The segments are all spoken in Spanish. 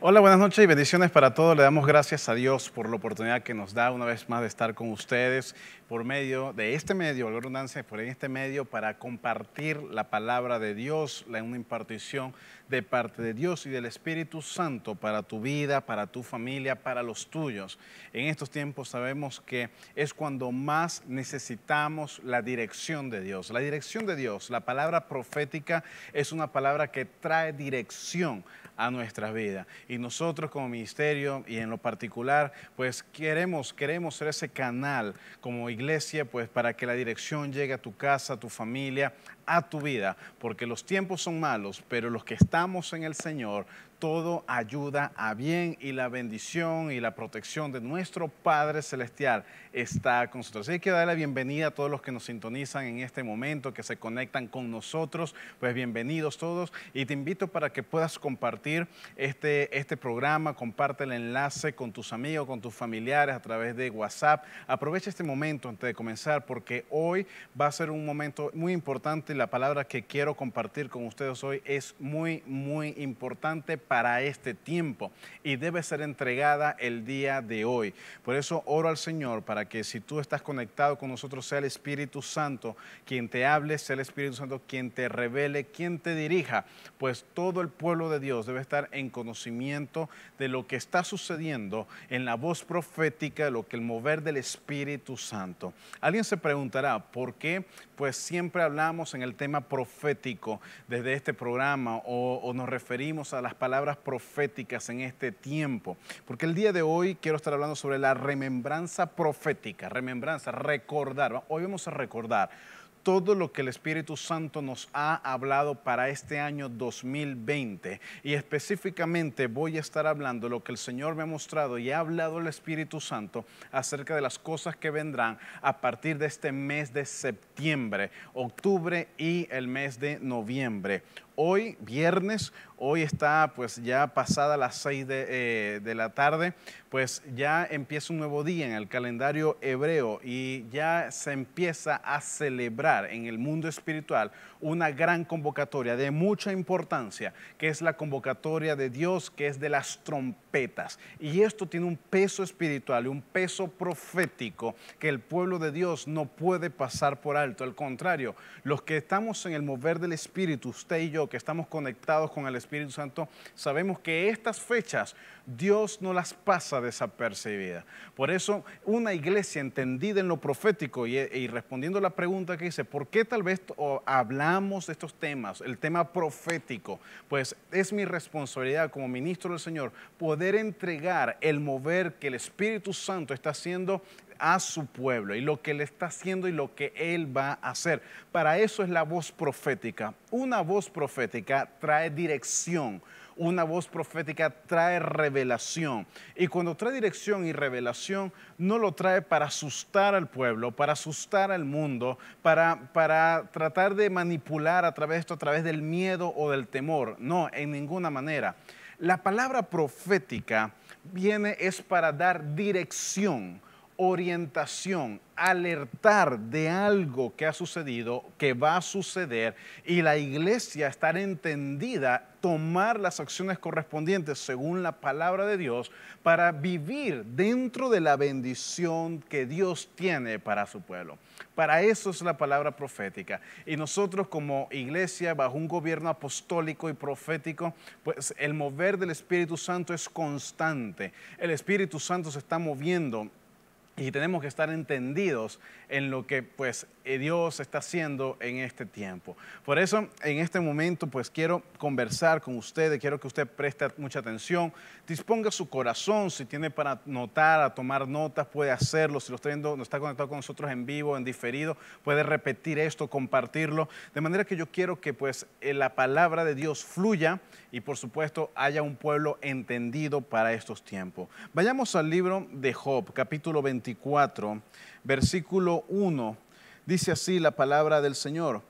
Hola, buenas noches y bendiciones para todos. Le damos gracias a Dios por la oportunidad que nos da una vez más de estar con ustedes por medio de este medio, la redundancia, por este medio para compartir la palabra de Dios, la una impartición de parte de Dios y del Espíritu Santo para tu vida, para tu familia, para los tuyos. En estos tiempos sabemos que es cuando más necesitamos la dirección de Dios. La dirección de Dios, la palabra profética es una palabra que trae dirección a nuestra vida. Y nosotros como ministerio y en lo particular, pues queremos, queremos ser ese canal como iglesia, pues para que la dirección llegue a tu casa, a tu familia, a tu vida, porque los tiempos son malos, pero los que estamos en el Señor, todo ayuda a bien y la bendición y la protección de nuestro Padre Celestial está con nosotros. Así que darle la bienvenida a todos los que nos sintonizan en este momento, que se conectan con nosotros, pues bienvenidos todos y te invito para que puedas compartir este, este programa, comparte el enlace con tus amigos, con tus familiares a través de WhatsApp. Aprovecha este momento antes de comenzar porque hoy va a ser un momento muy importante la palabra que quiero compartir con ustedes hoy es muy, muy importante para este tiempo y debe ser entregada el día de hoy. Por eso oro al Señor para que si tú estás conectado con nosotros, sea el Espíritu Santo quien te hable, sea el Espíritu Santo quien te revele, quien te dirija, pues todo el pueblo de Dios debe estar en conocimiento de lo que está sucediendo en la voz profética, lo que el mover del Espíritu Santo. Alguien se preguntará, ¿por qué? Pues siempre hablamos en el el tema profético desde este programa o, nos referimos a las palabras proféticas en este tiempo. Porque el día de hoy quiero estar hablando sobre la remembranza profética, remembranza, recordar. Hoy vamos a recordar todo lo que el Espíritu Santo nos ha hablado para este año 2020. Y específicamente voy a estar hablando lo que el Señor me ha mostrado y ha hablado el Espíritu Santo acerca de las cosas que vendrán a partir de este mes de septiembre, octubre y el mes de noviembre hoy, viernes, hoy está pues ya pasada las 6 eh, de, la tarde, pues ya empieza un nuevo día en el calendario hebreo y ya se empieza a celebrar en el mundo espiritual una gran convocatoria de mucha importancia, que es la convocatoria de Dios, que es de las trompetas. Y esto tiene un peso espiritual y un peso profético que el pueblo de Dios no puede pasar por alto. Al contrario, los que estamos en el mover del Espíritu, usted y yo, que estamos conectados con el Espíritu Santo, sabemos que estas fechas Dios no las pasa desapercibidas. Por eso una iglesia entendida en lo profético y, respondiendo a la pregunta que hice, ¿por qué tal vez hablamos de estos temas, el tema profético? Pues es mi responsabilidad como ministro del Señor poder entregar el mover que el Espíritu Santo está haciendo a su pueblo y lo que él está haciendo y lo que él va a hacer. Para eso es la voz profética. Una voz profética trae dirección, una voz profética trae revelación. Y cuando trae dirección y revelación, no lo trae para asustar al pueblo, para asustar al mundo, para, para tratar de manipular a través esto, a través del miedo o del temor. No, en ninguna manera. La palabra profética viene es para dar dirección orientación, alertar de algo que ha sucedido, que va a suceder, y la iglesia estar entendida, tomar las acciones correspondientes según la palabra de Dios para vivir dentro de la bendición que Dios tiene para su pueblo. Para eso es la palabra profética. Y nosotros como iglesia, bajo un gobierno apostólico y profético, pues el mover del Espíritu Santo es constante. El Espíritu Santo se está moviendo y tenemos que estar entendidos en lo que pues eh, Dios está haciendo en este tiempo. Por eso, en este momento, pues quiero conversar con ustedes, quiero que usted preste mucha atención, disponga su corazón, si tiene para notar, a tomar notas, puede hacerlo, si lo está viendo, no está conectado con nosotros en vivo, en diferido, puede repetir esto, compartirlo, de manera que yo quiero que pues eh, la palabra de Dios fluya y por supuesto haya un pueblo entendido para estos tiempos. Vayamos al libro de Job, capítulo 24, versículo 1 Dice así la palabra del Señor,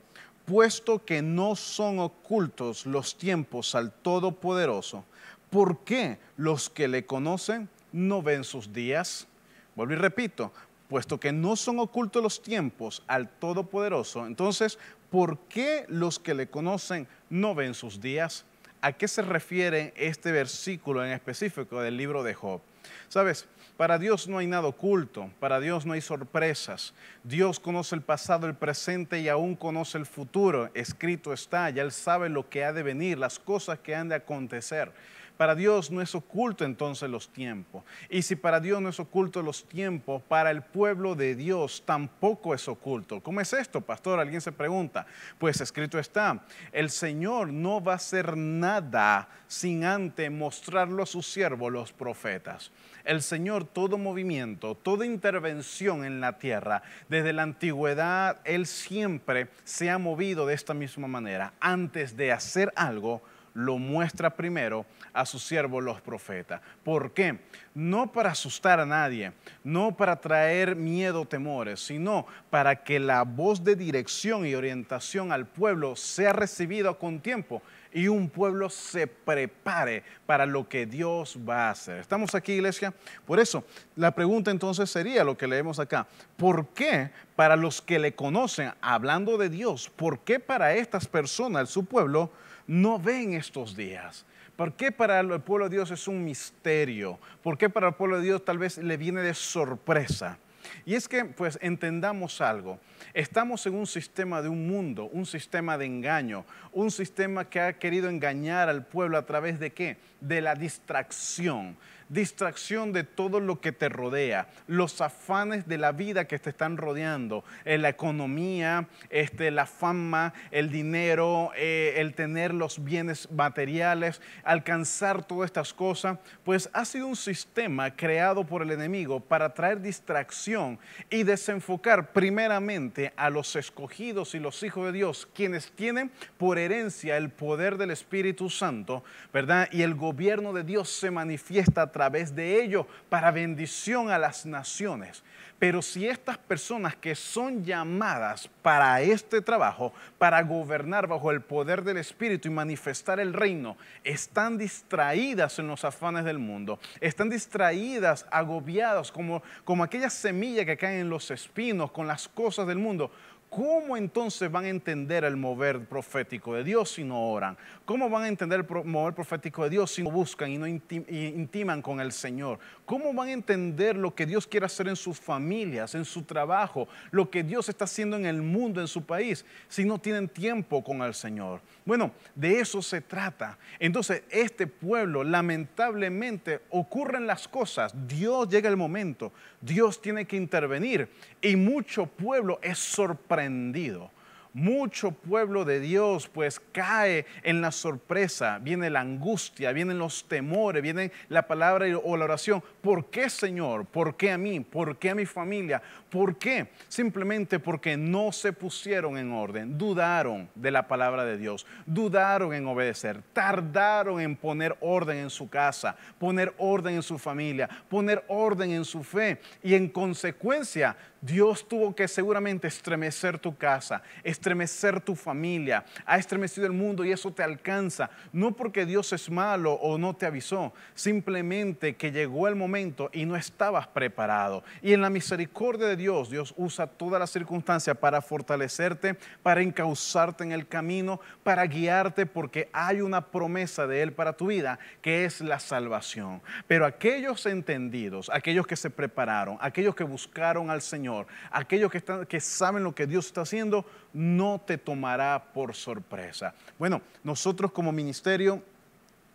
puesto que no son ocultos los tiempos al Todopoderoso, ¿por qué los que le conocen no ven sus días? Vuelvo y repito, puesto que no son ocultos los tiempos al Todopoderoso, entonces, ¿por qué los que le conocen no ven sus días? ¿A qué se refiere este versículo en específico del libro de Job? Sabes, para Dios no hay nada oculto, para Dios no hay sorpresas. Dios conoce el pasado, el presente y aún conoce el futuro. Escrito está, ya Él sabe lo que ha de venir, las cosas que han de acontecer. Para Dios no es oculto entonces los tiempos. Y si para Dios no es oculto los tiempos, para el pueblo de Dios tampoco es oculto. ¿Cómo es esto, pastor? Alguien se pregunta. Pues escrito está, el Señor no va a hacer nada sin antes mostrarlo a sus siervos, los profetas. El Señor todo movimiento, toda intervención en la tierra, desde la antigüedad, Él siempre se ha movido de esta misma manera. Antes de hacer algo, lo muestra primero a su siervo los profetas. ¿Por qué? No para asustar a nadie, no para traer miedo o temores, sino para que la voz de dirección y orientación al pueblo sea recibida con tiempo y un pueblo se prepare para lo que Dios va a hacer. ¿Estamos aquí, iglesia? Por eso, la pregunta entonces sería lo que leemos acá. ¿Por qué para los que le conocen, hablando de Dios, por qué para estas personas, su pueblo, no ven estos días. ¿Por qué para el pueblo de Dios es un misterio? ¿Por qué para el pueblo de Dios tal vez le viene de sorpresa? Y es que, pues, entendamos algo. Estamos en un sistema de un mundo, un sistema de engaño, un sistema que ha querido engañar al pueblo a través de qué? De la distracción distracción de todo lo que te rodea, los afanes de la vida que te están rodeando, eh, la economía, este, la fama, el dinero, eh, el tener los bienes materiales, alcanzar todas estas cosas, pues ha sido un sistema creado por el enemigo para traer distracción y desenfocar primeramente a los escogidos y los hijos de Dios, quienes tienen por herencia el poder del Espíritu Santo, ¿verdad? Y el gobierno de Dios se manifiesta a través de ello para bendición a las naciones. Pero si estas personas que son llamadas para este trabajo, para gobernar bajo el poder del Espíritu y manifestar el reino, están distraídas en los afanes del mundo, están distraídas, agobiadas, como, como aquellas semillas que caen en los espinos con las cosas del mundo, ¿Cómo entonces van a entender el mover profético de Dios si no oran? ¿Cómo van a entender el mover profético de Dios si no buscan y no intiman con el Señor? ¿Cómo van a entender lo que Dios quiere hacer en sus familias, en su trabajo, lo que Dios está haciendo en el mundo, en su país, si no tienen tiempo con el Señor? Bueno, de eso se trata. Entonces, este pueblo, lamentablemente, ocurren las cosas. Dios llega el momento, Dios tiene que intervenir y mucho pueblo es sorprendido mucho pueblo de Dios pues cae en la sorpresa, viene la angustia, vienen los temores, viene la palabra o la oración. ¿Por qué Señor? ¿Por qué a mí? ¿Por qué a mi familia? ¿Por qué? Simplemente porque no se pusieron en orden, dudaron de la palabra de Dios, dudaron en obedecer, tardaron en poner orden en su casa, poner orden en su familia, poner orden en su fe y en consecuencia Dios tuvo que seguramente estremecer tu casa, estremecer tu familia, ha estremecido el mundo y eso te alcanza. No porque Dios es malo o no te avisó, simplemente que llegó el momento y no estabas preparado. Y en la misericordia de Dios, Dios usa todas las circunstancias para fortalecerte, para encauzarte en el camino, para guiarte, porque hay una promesa de Él para tu vida, que es la salvación. Pero aquellos entendidos, aquellos que se prepararon, aquellos que buscaron al Señor, Aquellos que, saben lo que Dios está haciendo, no te tomará por sorpresa. Bueno, nosotros como ministerio,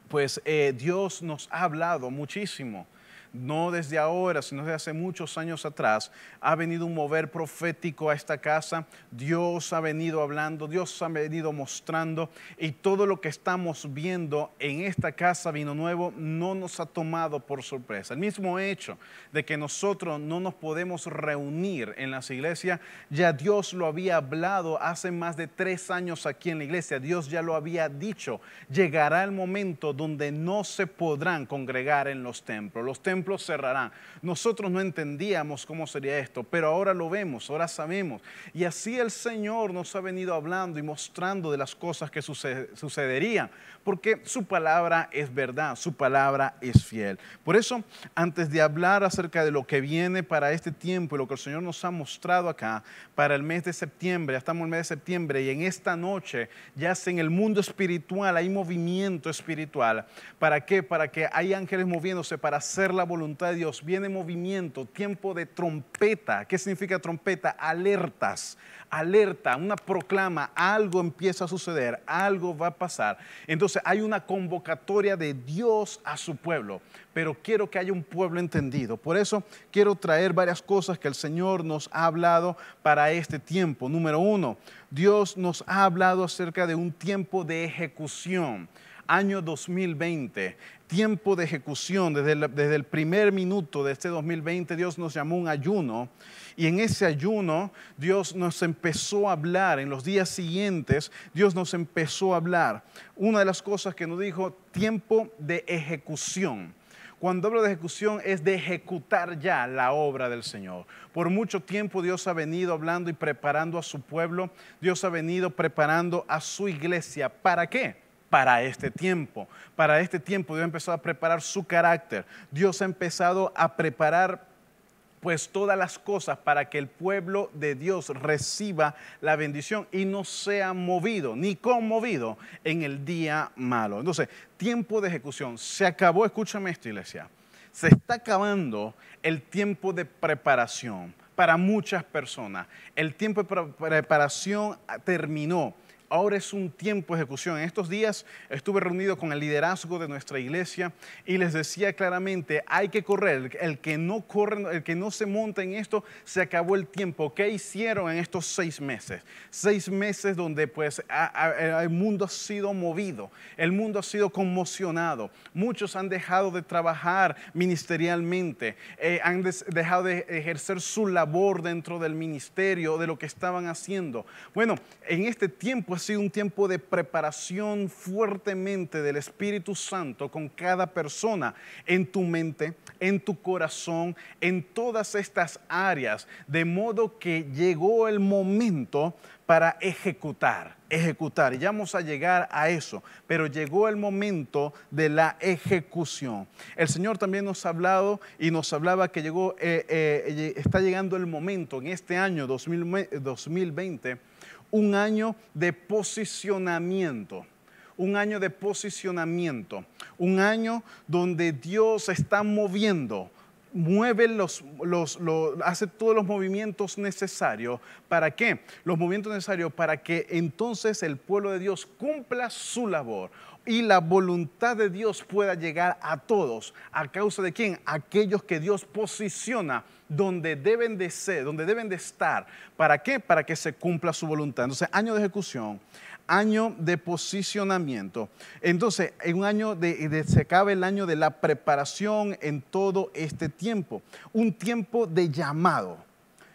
pues eh, Dios nos ha hablado muchísimo no desde ahora, sino desde hace muchos años atrás, ha venido un mover profético a esta casa. Dios ha venido hablando, Dios ha venido mostrando y todo lo que estamos viendo en esta casa Vino Nuevo no nos ha tomado por sorpresa. El mismo hecho de que nosotros no nos podemos reunir en las iglesias, ya Dios lo había hablado hace más de tres años aquí en la iglesia, Dios ya lo había dicho, llegará el momento donde no se podrán congregar en los templos. Los templos Cerrará cerrarán. Nosotros no entendíamos cómo sería esto, pero ahora lo vemos, ahora sabemos. Y así el Señor nos ha venido hablando y mostrando de las cosas que sucederían, porque su palabra es verdad, su palabra es fiel. Por eso, antes de hablar acerca de lo que viene para este tiempo y lo que el Señor nos ha mostrado acá para el mes de septiembre, ya estamos en el mes de septiembre y en esta noche, ya sea en el mundo espiritual, hay movimiento espiritual. ¿Para qué? Para que hay ángeles moviéndose para hacer la voluntad voluntad de Dios, viene movimiento, tiempo de trompeta. ¿Qué significa trompeta? Alertas, alerta, una proclama, algo empieza a suceder, algo va a pasar. Entonces hay una convocatoria de Dios a su pueblo, pero quiero que haya un pueblo entendido. Por eso quiero traer varias cosas que el Señor nos ha hablado para este tiempo. Número uno, Dios nos ha hablado acerca de un tiempo de ejecución año 2020, tiempo de ejecución, desde el, primer minuto de este 2020 Dios nos llamó un ayuno y en ese ayuno Dios nos empezó a hablar, en los días siguientes Dios nos empezó a hablar. Una de las cosas que nos dijo, tiempo de ejecución. Cuando hablo de ejecución es de ejecutar ya la obra del Señor. Por mucho tiempo Dios ha venido hablando y preparando a su pueblo, Dios ha venido preparando a su iglesia. ¿Para qué? para este tiempo. Para este tiempo Dios empezó a preparar su carácter. Dios ha empezado a preparar pues todas las cosas para que el pueblo de Dios reciba la bendición y no sea movido ni conmovido en el día malo. Entonces, tiempo de ejecución. Se acabó, escúchame esto, iglesia. Se está acabando el tiempo de preparación para muchas personas. El tiempo de preparación terminó ahora es un tiempo de ejecución. En estos días estuve reunido con el liderazgo de nuestra iglesia y les decía claramente, hay que correr. El que no corre, el que no se monta en esto, se acabó el tiempo. ¿Qué hicieron en estos seis meses? Seis meses donde pues el mundo ha sido movido, el mundo ha sido conmocionado. Muchos han dejado de trabajar ministerialmente, eh, han dejado de ejercer su labor dentro del ministerio, de lo que estaban haciendo. Bueno, en este tiempo sido un tiempo de preparación fuertemente del Espíritu Santo con cada persona, en tu mente, en tu corazón, en todas estas áreas, de modo que llegó el momento para ejecutar, ejecutar. Ya vamos a llegar a eso, pero llegó el momento de la ejecución. El Señor también nos ha hablado y nos hablaba que llegó, eh, eh, está llegando el momento en este año 2020 un año de posicionamiento un año de posicionamiento, un año donde Dios está moviendo, mueve los, los, hace todos los movimientos necesarios. ¿Para qué? Los movimientos necesarios para que entonces el pueblo de Dios cumpla su labor y la voluntad de Dios pueda llegar a todos. ¿A causa de quién? Aquellos que Dios posiciona donde deben de ser, donde deben de estar. ¿Para qué? Para que se cumpla su voluntad. Entonces, año de ejecución, año de posicionamiento. Entonces, en un año de, de, se acaba el año de la preparación en todo este tiempo. Un tiempo de llamado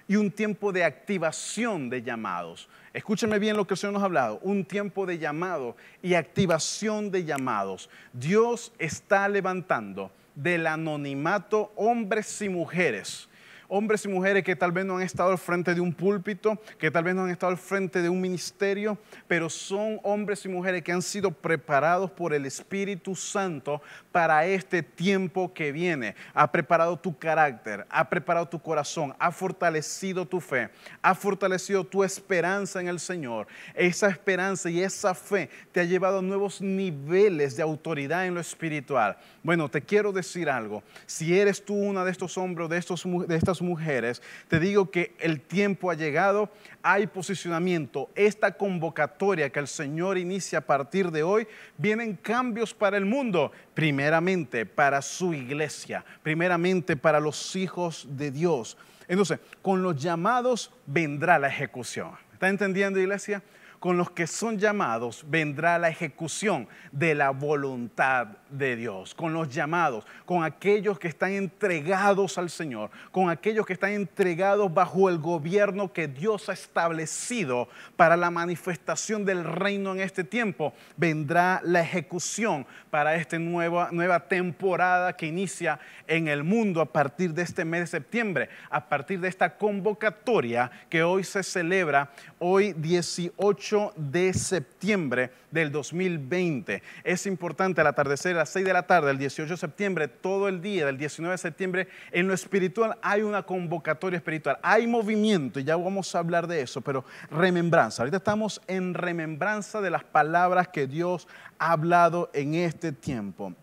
y un tiempo de activación de llamados. Escúcheme bien lo que el Señor nos ha hablado, un tiempo de llamado y activación de llamados. Dios está levantando del anonimato hombres y mujeres hombres y mujeres que tal vez no han estado al frente de un púlpito, que tal vez no han estado al frente de un ministerio, pero son hombres y mujeres que han sido preparados por el Espíritu Santo para este tiempo que viene. Ha preparado tu carácter, ha preparado tu corazón, ha fortalecido tu fe, ha fortalecido tu esperanza en el Señor. Esa esperanza y esa fe te ha llevado a nuevos niveles de autoridad en lo espiritual. Bueno, te quiero decir algo. Si eres tú una de estos hombres, de, estos, de estas mujeres, te digo que el tiempo ha llegado, hay posicionamiento. Esta convocatoria que el Señor inicia a partir de hoy, vienen cambios para el mundo, primeramente para su iglesia, primeramente para los hijos de Dios. Entonces, con los llamados vendrá la ejecución. ¿Está entendiendo, iglesia? con los que son llamados vendrá la ejecución de la voluntad de Dios, con los llamados, con aquellos que están entregados al Señor, con aquellos que están entregados bajo el gobierno que Dios ha establecido para la manifestación del reino en este tiempo, vendrá la ejecución para esta nueva, nueva temporada que inicia en el mundo a partir de este mes de septiembre, a partir de esta convocatoria que hoy se celebra, hoy 18 de septiembre del 2020. Es importante el atardecer a las 6 de la tarde, el 18 de septiembre, todo el día del 19 de septiembre, en lo espiritual hay una convocatoria espiritual, hay movimiento y ya vamos a hablar de eso, pero remembranza. Ahorita estamos en remembranza de las palabras que Dios ha hablado en este tiempo.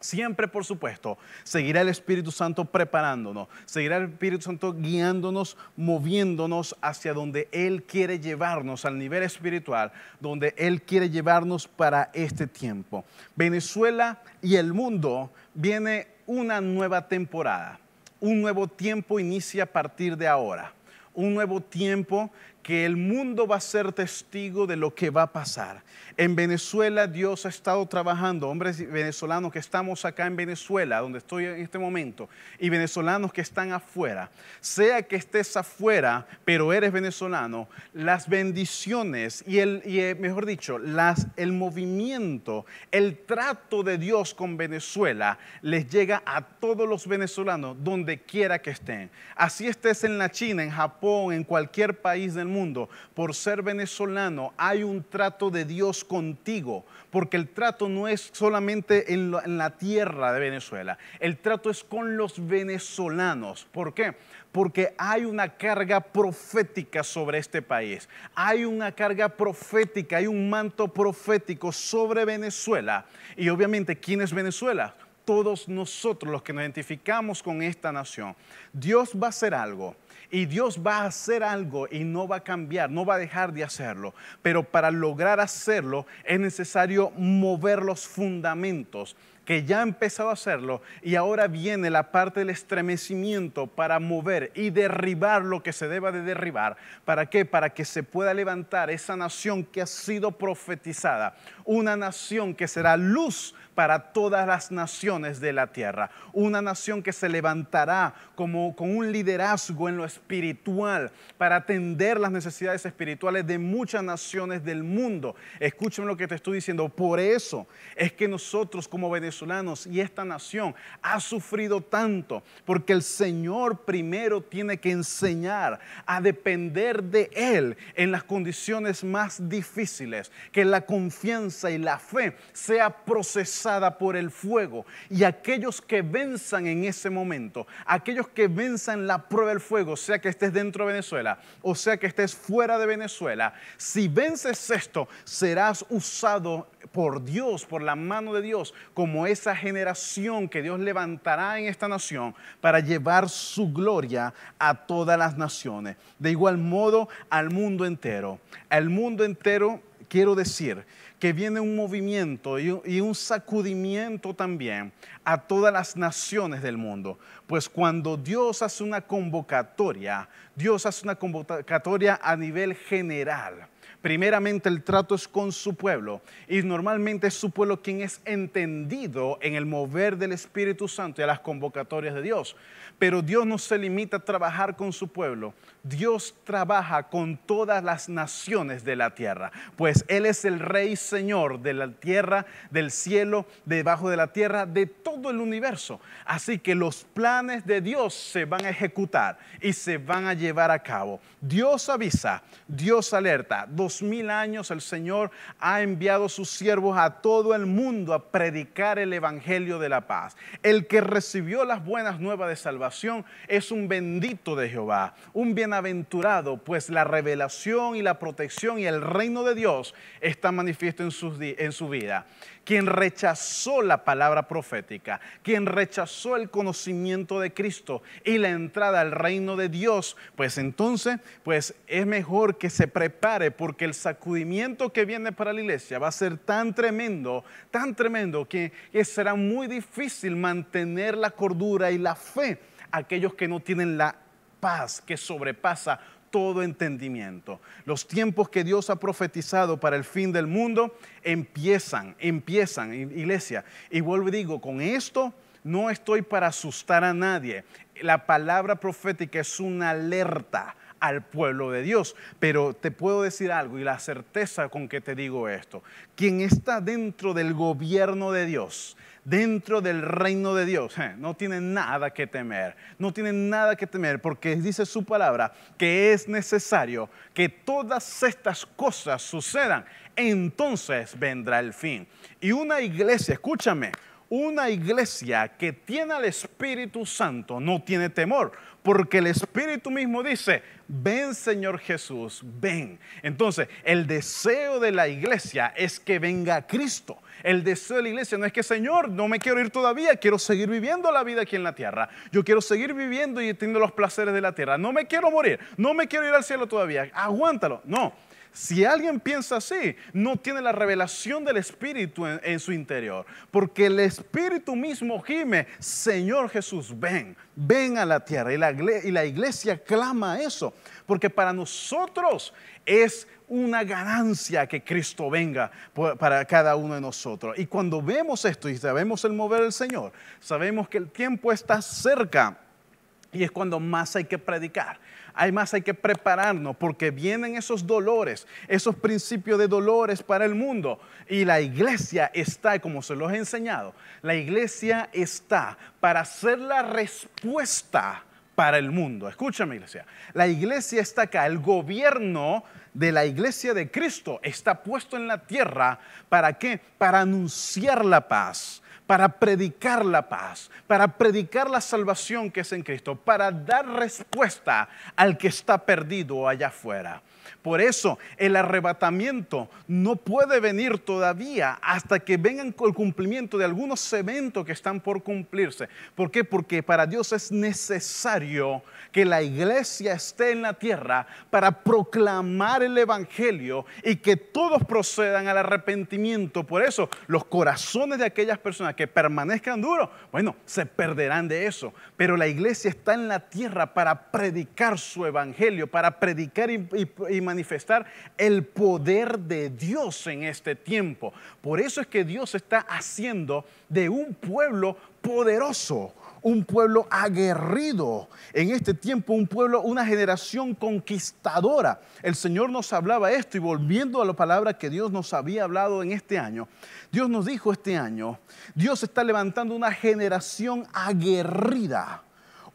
Siempre, por supuesto, seguirá el Espíritu Santo preparándonos, seguirá el Espíritu Santo guiándonos, moviéndonos hacia donde Él quiere llevarnos, al nivel espiritual, donde Él quiere llevarnos para este tiempo. Venezuela y el mundo viene una nueva temporada, un nuevo tiempo inicia a partir de ahora un nuevo tiempo que el mundo va a ser testigo de lo que va a pasar. En Venezuela Dios ha estado trabajando, hombres venezolanos que estamos acá en Venezuela, donde estoy en este momento, y venezolanos que están afuera. Sea que estés afuera, pero eres venezolano, las bendiciones y el, eh, mejor dicho, las, el movimiento, el trato de Dios con Venezuela les llega a todos los venezolanos donde quiera que estén. Así estés en la China, en Japón, en cualquier país del mundo por ser venezolano, hay un trato de Dios contigo, porque el trato no es solamente en la, tierra de Venezuela, el trato es con los venezolanos. ¿Por qué? porque hay una carga profética sobre este país. Hay una carga profética, hay un manto profético sobre Venezuela. Y obviamente, ¿quién es Venezuela? Todos nosotros los que nos identificamos con esta nación. Dios va a hacer algo y Dios va a hacer algo y no va a cambiar, no va a dejar de hacerlo. Pero para lograr hacerlo es necesario mover los fundamentos que ya ha empezado a hacerlo y ahora viene la parte del estremecimiento para mover y derribar lo que se deba de derribar. ¿Para qué? Para que se pueda levantar esa nación que ha sido profetizada, una nación que será luz para todas las naciones de la tierra. Una nación que se levantará como con un liderazgo en lo espiritual para atender las necesidades espirituales de muchas naciones del mundo. escuchen lo que te estoy diciendo. Por eso es que nosotros como venezolanos y esta nación ha sufrido tanto, porque el Señor primero tiene que enseñar a depender de Él en las condiciones más difíciles, que la confianza y la fe sea procesada por el fuego. Y aquellos que venzan en ese momento, aquellos que venzan la prueba del fuego, sea que estés dentro de Venezuela o sea que estés fuera de Venezuela, si vences esto, serás usado por Dios, por la mano de Dios, como esa generación que Dios levantará en esta nación para llevar su gloria a todas las naciones. De igual modo, al mundo entero. Al mundo entero, quiero decir que viene un movimiento y un sacudimiento también a todas las naciones del mundo. Pues cuando Dios hace una convocatoria, Dios hace una convocatoria a nivel general. Primeramente el trato es con su pueblo y normalmente es su pueblo quien es entendido en el mover del Espíritu Santo y a las convocatorias de Dios. Pero Dios no se limita a trabajar con su pueblo, Dios trabaja con todas las naciones de la tierra, pues Él es el Rey Señor de la tierra, del cielo, debajo de la tierra, de todo el universo. Así que los planes de Dios se van a ejecutar y se van a llevar a cabo. Dios avisa, Dios alerta. Dos mil años el Señor ha enviado sus siervos a todo el mundo a predicar el Evangelio de la paz. El que recibió las buenas nuevas de salvación es un bendito de Jehová, un bien aventurado pues la revelación y la protección y el reino de Dios está manifiesto en su, en su vida. Quien rechazó la palabra profética, quien rechazó el conocimiento de Cristo y la entrada al reino de Dios, pues entonces, pues es mejor que se prepare porque el sacudimiento que viene para la iglesia va a ser tan tremendo, tan tremendo que, que será muy difícil mantener la cordura y la fe aquellos que no tienen la paz que sobrepasa todo entendimiento. Los tiempos que Dios ha profetizado para el fin del mundo empiezan, empiezan, iglesia. Y vuelvo y digo, con esto no estoy para asustar a nadie. La palabra profética es una alerta al pueblo de Dios. Pero te puedo decir algo y la certeza con que te digo esto. Quien está dentro del gobierno de Dios, dentro del reino de Dios, eh, no tiene nada que temer. No tiene nada que temer porque dice su palabra que es necesario que todas estas cosas sucedan. Entonces vendrá el fin. Y una iglesia, escúchame, una iglesia que tiene al Espíritu Santo no tiene temor, porque el Espíritu mismo dice, ven Señor Jesús, ven. Entonces, el deseo de la iglesia es que venga Cristo. El deseo de la iglesia no es que, Señor, no me quiero ir todavía, quiero seguir viviendo la vida aquí en la tierra. Yo quiero seguir viviendo y teniendo los placeres de la tierra. No me quiero morir, no me quiero ir al cielo todavía. Aguántalo. No. Si alguien piensa así, no tiene la revelación del Espíritu en, su interior, porque el Espíritu mismo gime, Señor Jesús, ven, ven a la tierra. Y la, y la iglesia clama eso, porque para nosotros es una ganancia que Cristo venga para cada uno de nosotros. Y cuando vemos esto y sabemos el mover del Señor, sabemos que el tiempo está cerca. Y es cuando más hay que predicar más hay que prepararnos porque vienen esos dolores, esos principios de dolores para el mundo. Y la iglesia está, como se los he enseñado, la iglesia está para ser la respuesta para el mundo. Escúchame, iglesia. La iglesia está acá, el gobierno de la iglesia de Cristo está puesto en la tierra. ¿Para qué? Para anunciar la paz, para predicar la paz, para predicar la salvación que es en Cristo, para dar respuesta al que está perdido allá afuera. Por eso el arrebatamiento no puede venir todavía hasta que vengan el cumplimiento de algunos eventos que están por cumplirse. ¿Por qué? Porque para Dios es necesario que la iglesia esté en la tierra para proclamar el Evangelio y que todos procedan al arrepentimiento. Por eso, los corazones de aquellas personas que permanezcan duros, bueno, se perderán de eso. Pero la iglesia está en la tierra para predicar su Evangelio, para predicar y, manifestar el poder de Dios en este tiempo. Por eso es que Dios está haciendo de un pueblo poderoso un pueblo aguerrido, en este tiempo un pueblo, una generación conquistadora. El Señor nos hablaba esto y volviendo a la palabra que Dios nos había hablado en este año, Dios nos dijo este año, Dios está levantando una generación aguerrida,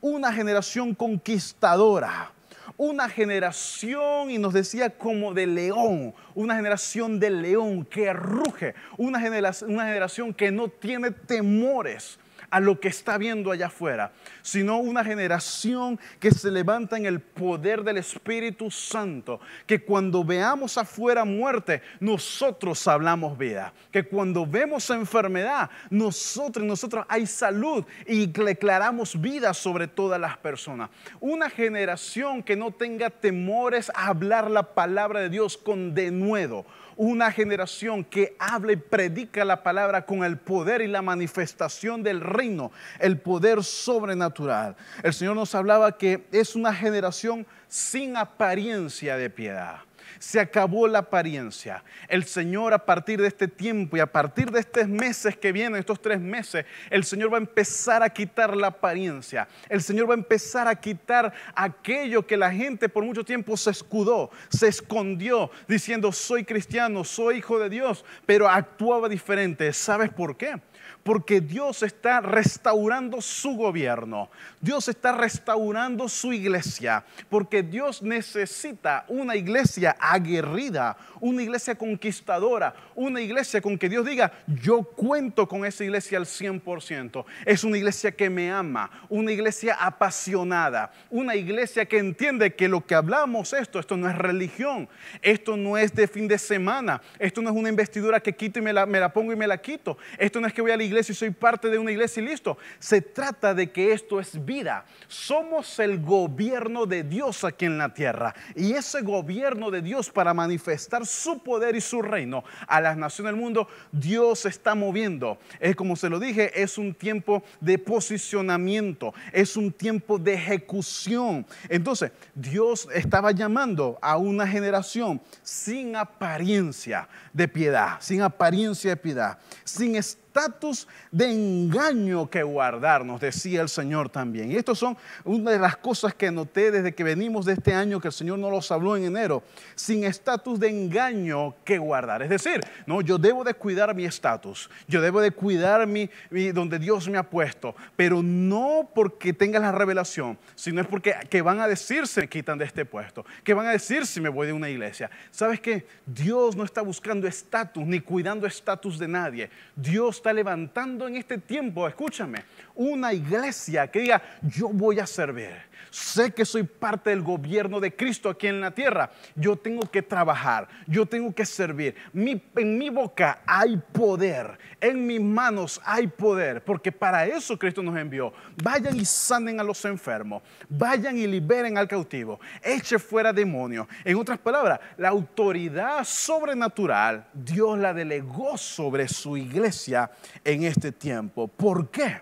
una generación conquistadora una generación, y nos decía como de león, una generación de león que ruge, una generación, una generación que no tiene temores, a lo que está viendo allá afuera, sino una generación que se levanta en el poder del Espíritu Santo, que cuando veamos afuera muerte, nosotros hablamos vida, que cuando vemos enfermedad, nosotros, nosotros hay salud y declaramos vida sobre todas las personas. Una generación que no tenga temores a hablar la palabra de Dios con denuedo una generación que habla y predica la palabra con el poder y la manifestación del reino, el poder sobrenatural. El Señor nos hablaba que es una generación sin apariencia de piedad. Se acabó la apariencia. El Señor a partir de este tiempo y a partir de estos meses que vienen, estos tres meses, el Señor va a empezar a quitar la apariencia. El Señor va a empezar a quitar aquello que la gente por mucho tiempo se escudó, se escondió, diciendo soy cristiano, soy hijo de Dios, pero actuaba diferente. ¿Sabes por qué? porque Dios está restaurando su gobierno, Dios está restaurando su iglesia, porque Dios necesita una iglesia aguerrida, una iglesia conquistadora, una iglesia con que Dios diga, yo cuento con esa iglesia al 100%, es una iglesia que me ama, una iglesia apasionada, una iglesia que entiende que lo que hablamos esto, esto no es religión, esto no es de fin de semana, esto no es una investidura que quito y me la, me la pongo y me la quito, esto no es que voy a la iglesia, y soy parte de una iglesia y listo. Se trata de que esto es vida. Somos el gobierno de Dios aquí en la tierra. Y ese gobierno de Dios para manifestar su poder y su reino a las naciones del mundo, Dios está moviendo. Es como se lo dije, es un tiempo de posicionamiento, es un tiempo de ejecución. Entonces, Dios estaba llamando a una generación sin apariencia de piedad, sin apariencia de piedad, sin estatus de engaño que nos decía el Señor también. Y estas son una de las cosas que noté desde que venimos de este año que el Señor no los habló en enero, sin estatus de engaño que guardar. Es decir, no, yo debo de cuidar mi estatus, yo debo de cuidar mi, donde Dios me ha puesto, pero no porque tenga la revelación, sino es porque que van a decirse me quitan de este puesto, que van a decir si me voy de una iglesia. ¿Sabes qué? Dios no está buscando estatus ni cuidando estatus de nadie. Dios está levantando en este tiempo, escúchame, una iglesia que diga, yo voy a servir sé que soy parte del gobierno de Cristo aquí en la tierra. Yo tengo que trabajar, yo tengo que servir. en mi boca hay poder, en mis manos hay poder, porque para eso Cristo nos envió. Vayan y sanen a los enfermos, vayan y liberen al cautivo, eche fuera demonios. En otras palabras, la autoridad sobrenatural Dios la delegó sobre su iglesia en este tiempo. ¿Por qué?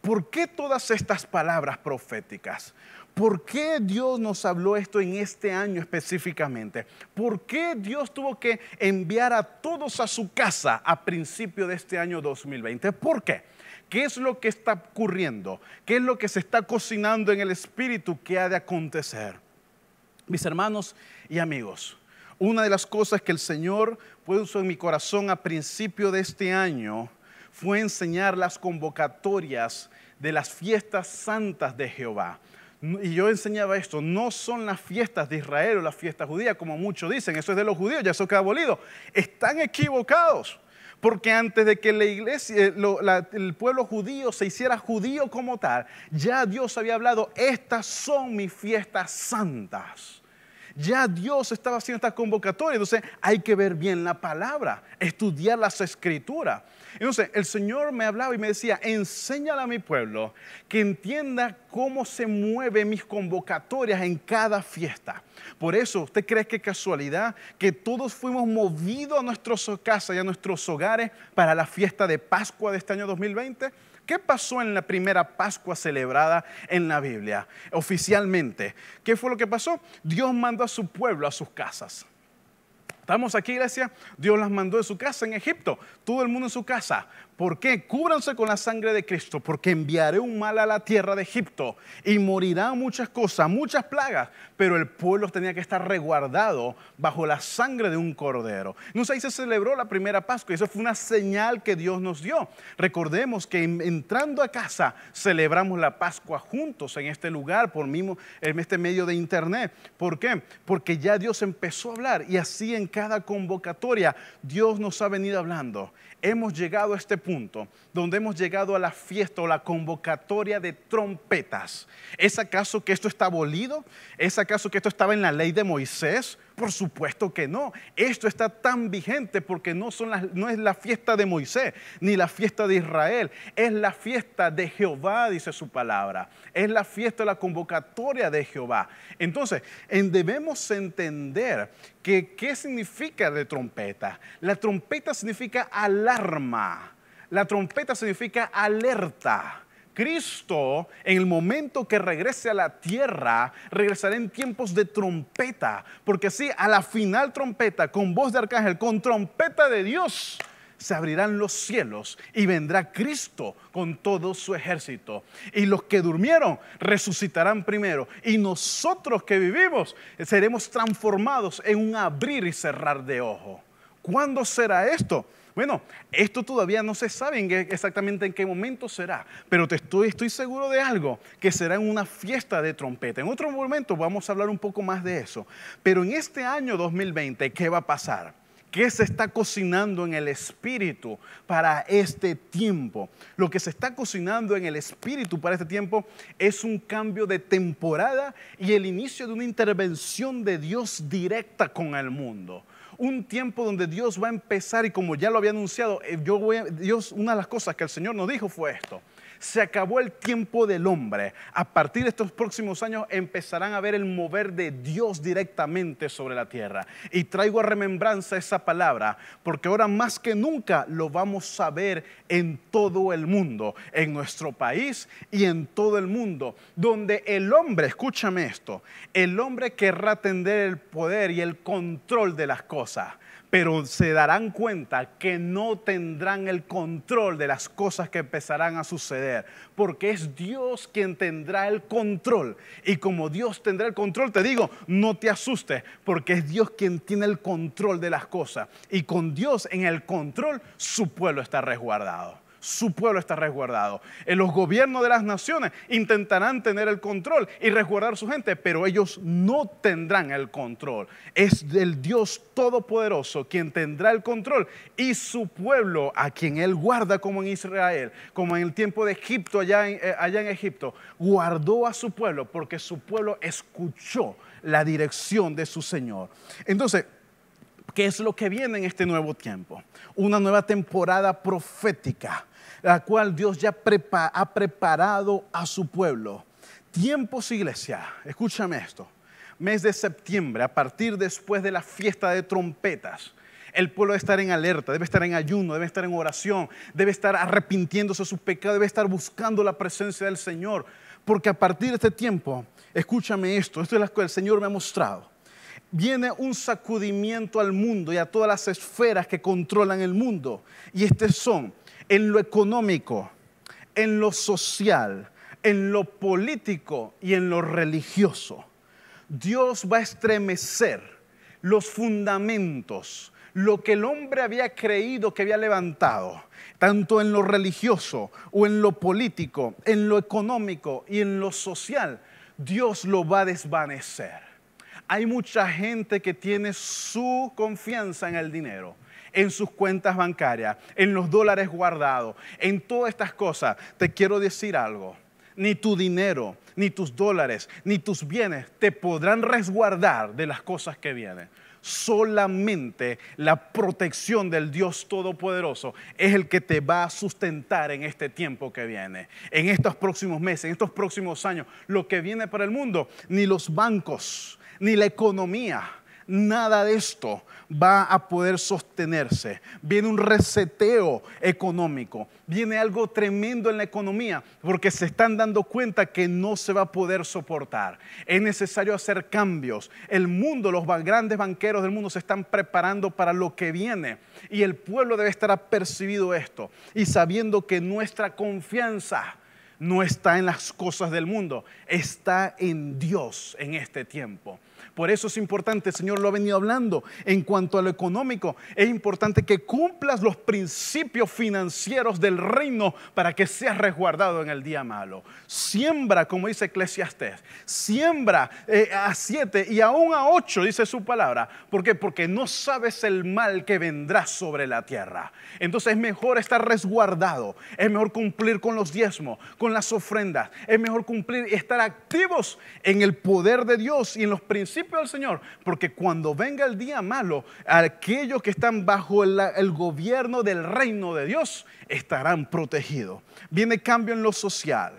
¿Por qué todas estas palabras proféticas? ¿Por qué Dios nos habló esto en este año específicamente? ¿Por qué Dios tuvo que enviar a todos a su casa a principio de este año 2020? ¿Por qué? ¿Qué es lo que está ocurriendo? ¿Qué es lo que se está cocinando en el espíritu que ha de acontecer? Mis hermanos y amigos, una de las cosas que el Señor puso en mi corazón a principio de este año fue enseñar las convocatorias de las fiestas santas de Jehová y yo enseñaba esto, no son las fiestas de Israel o las fiestas judías, como muchos dicen, eso es de los judíos, ya eso queda abolido. Están equivocados, porque antes de que la iglesia, eh, el pueblo judío se hiciera judío como tal, ya Dios había hablado, estas son mis fiestas santas. Ya Dios estaba haciendo esta convocatoria, entonces hay que ver bien la palabra, estudiar las escrituras. Entonces, el Señor me hablaba y me decía, enséñale a mi pueblo que entienda cómo se mueven mis convocatorias en cada fiesta. Por eso, ¿usted cree que casualidad que todos fuimos movidos a nuestras casas y a nuestros hogares para la fiesta de Pascua de este año 2020? ¿Qué pasó en la primera Pascua celebrada en la Biblia oficialmente? ¿Qué fue lo que pasó? Dios mandó a su pueblo a sus casas. Estamos aquí, iglesia. Dios las mandó de su casa en Egipto. Todo el mundo en su casa. ¿Por qué? Cúbranse con la sangre de Cristo, porque enviaré un mal a la tierra de Egipto y morirán muchas cosas, muchas plagas, pero el pueblo tenía que estar reguardado bajo la sangre de un cordero. Entonces ahí se celebró la primera Pascua y eso fue una señal que Dios nos dio. Recordemos que entrando a casa celebramos la Pascua juntos en este lugar, por mismo, en este medio de internet. ¿Por qué? Porque ya Dios empezó a hablar y así en cada convocatoria Dios nos ha venido hablando hemos llegado a este punto, donde hemos llegado a la fiesta o la convocatoria de trompetas. ¿Es acaso que esto está abolido? ¿Es acaso que esto estaba en la ley de Moisés? Por supuesto que no. Esto está tan vigente porque no, son no es la fiesta de Moisés ni la fiesta de Israel. Es la fiesta de Jehová, dice su palabra. Es la fiesta de la convocatoria de Jehová. Entonces, debemos entender que qué significa de trompeta. La trompeta significa alarma. La trompeta significa alerta. Cristo, en el momento que regrese a la tierra, regresará en tiempos de trompeta, porque sí, a la final trompeta, con voz de arcángel, con trompeta de Dios, se abrirán los cielos y vendrá Cristo con todo su ejército. Y los que durmieron resucitarán primero. Y nosotros que vivimos seremos transformados en un abrir y cerrar de ojo. ¿Cuándo será esto? Bueno, esto todavía no se sabe exactamente en qué momento será, pero te estoy, estoy seguro de algo, que será en una fiesta de trompeta. En otro momento vamos a hablar un poco más de eso, pero en este año 2020, ¿qué va a pasar? ¿Qué se está cocinando en el espíritu para este tiempo? Lo que se está cocinando en el espíritu para este tiempo es un cambio de temporada y el inicio de una intervención de Dios directa con el mundo un tiempo donde Dios va a empezar y como ya lo había anunciado, eh, Dios, una de las cosas que el Señor nos dijo fue esto se acabó el tiempo del hombre. A partir de estos próximos años empezarán a ver el mover de Dios directamente sobre la tierra. Y traigo a remembranza esa palabra, porque ahora más que nunca lo vamos a ver en todo el mundo, en nuestro país y en todo el mundo, donde el hombre, escúchame esto, el hombre querrá atender el poder y el control de las cosas pero se darán cuenta que no tendrán el control de las cosas que empezarán a suceder, porque es Dios quien tendrá el control. Y como Dios tendrá el control, te digo, no te asustes, porque es Dios quien tiene el control de las cosas. Y con Dios en el control, su pueblo está resguardado su pueblo está resguardado. En eh, los gobiernos de las naciones intentarán tener el control y resguardar su gente, pero ellos no tendrán el control. Es el Dios Todopoderoso quien tendrá el control y su pueblo a quien Él guarda como en Israel, como en el tiempo de Egipto, allá eh, allá en Egipto, guardó a su pueblo porque su pueblo escuchó la dirección de su Señor. Entonces, ¿qué es lo que viene en este nuevo tiempo? Una nueva temporada profética la cual Dios ya ha preparado a su pueblo. Tiempos, iglesia, escúchame esto. Mes de septiembre, a partir después de la fiesta de trompetas, el pueblo debe estar en alerta, debe estar en ayuno, debe estar en oración, debe estar arrepintiéndose de su pecado debe estar buscando la presencia del Señor. Porque a partir de este tiempo, escúchame esto, esto es lo que el Señor me ha mostrado. Viene un sacudimiento al mundo y a todas las esferas que controlan el mundo. Y estas son en lo económico, en lo social, en lo político y en lo religioso. Dios va a estremecer los fundamentos, lo que el hombre había creído que había levantado, tanto en lo religioso o en lo político, en lo económico y en lo social, Dios lo va a desvanecer. Hay mucha gente que tiene su confianza en el dinero en sus cuentas bancarias, en los dólares guardados, en todas estas cosas, te quiero decir algo. Ni tu dinero, ni tus dólares, ni tus bienes te podrán resguardar de las cosas que vienen. Solamente la protección del Dios Todopoderoso es el que te va a sustentar en este tiempo que viene, en estos próximos meses, en estos próximos años. Lo que viene para el mundo, ni los bancos, ni la economía, nada de esto va a poder sostenerse. Viene un reseteo económico, viene algo tremendo en la economía, porque se están dando cuenta que no se va a poder soportar. Es necesario hacer cambios. El mundo, los grandes banqueros del mundo se están preparando para lo que viene y el pueblo debe estar apercibido esto y sabiendo que nuestra confianza no está en las cosas del mundo, está en Dios en este tiempo. Por eso es importante, el Señor lo ha venido hablando, en cuanto a lo económico, es importante que cumplas los principios financieros del reino para que seas resguardado en el día malo. Siembra, como dice Eclesiastes, siembra eh, a siete y aún a ocho, dice su palabra. ¿Por qué? Porque no sabes el mal que vendrá sobre la tierra. Entonces es mejor estar resguardado, es mejor cumplir con los diezmos, con las ofrendas, es mejor cumplir y estar activos en el poder de Dios y en los principios principio del Señor, porque cuando venga el día malo, aquellos que están bajo el gobierno del reino de Dios estarán protegidos. Viene cambio en lo social,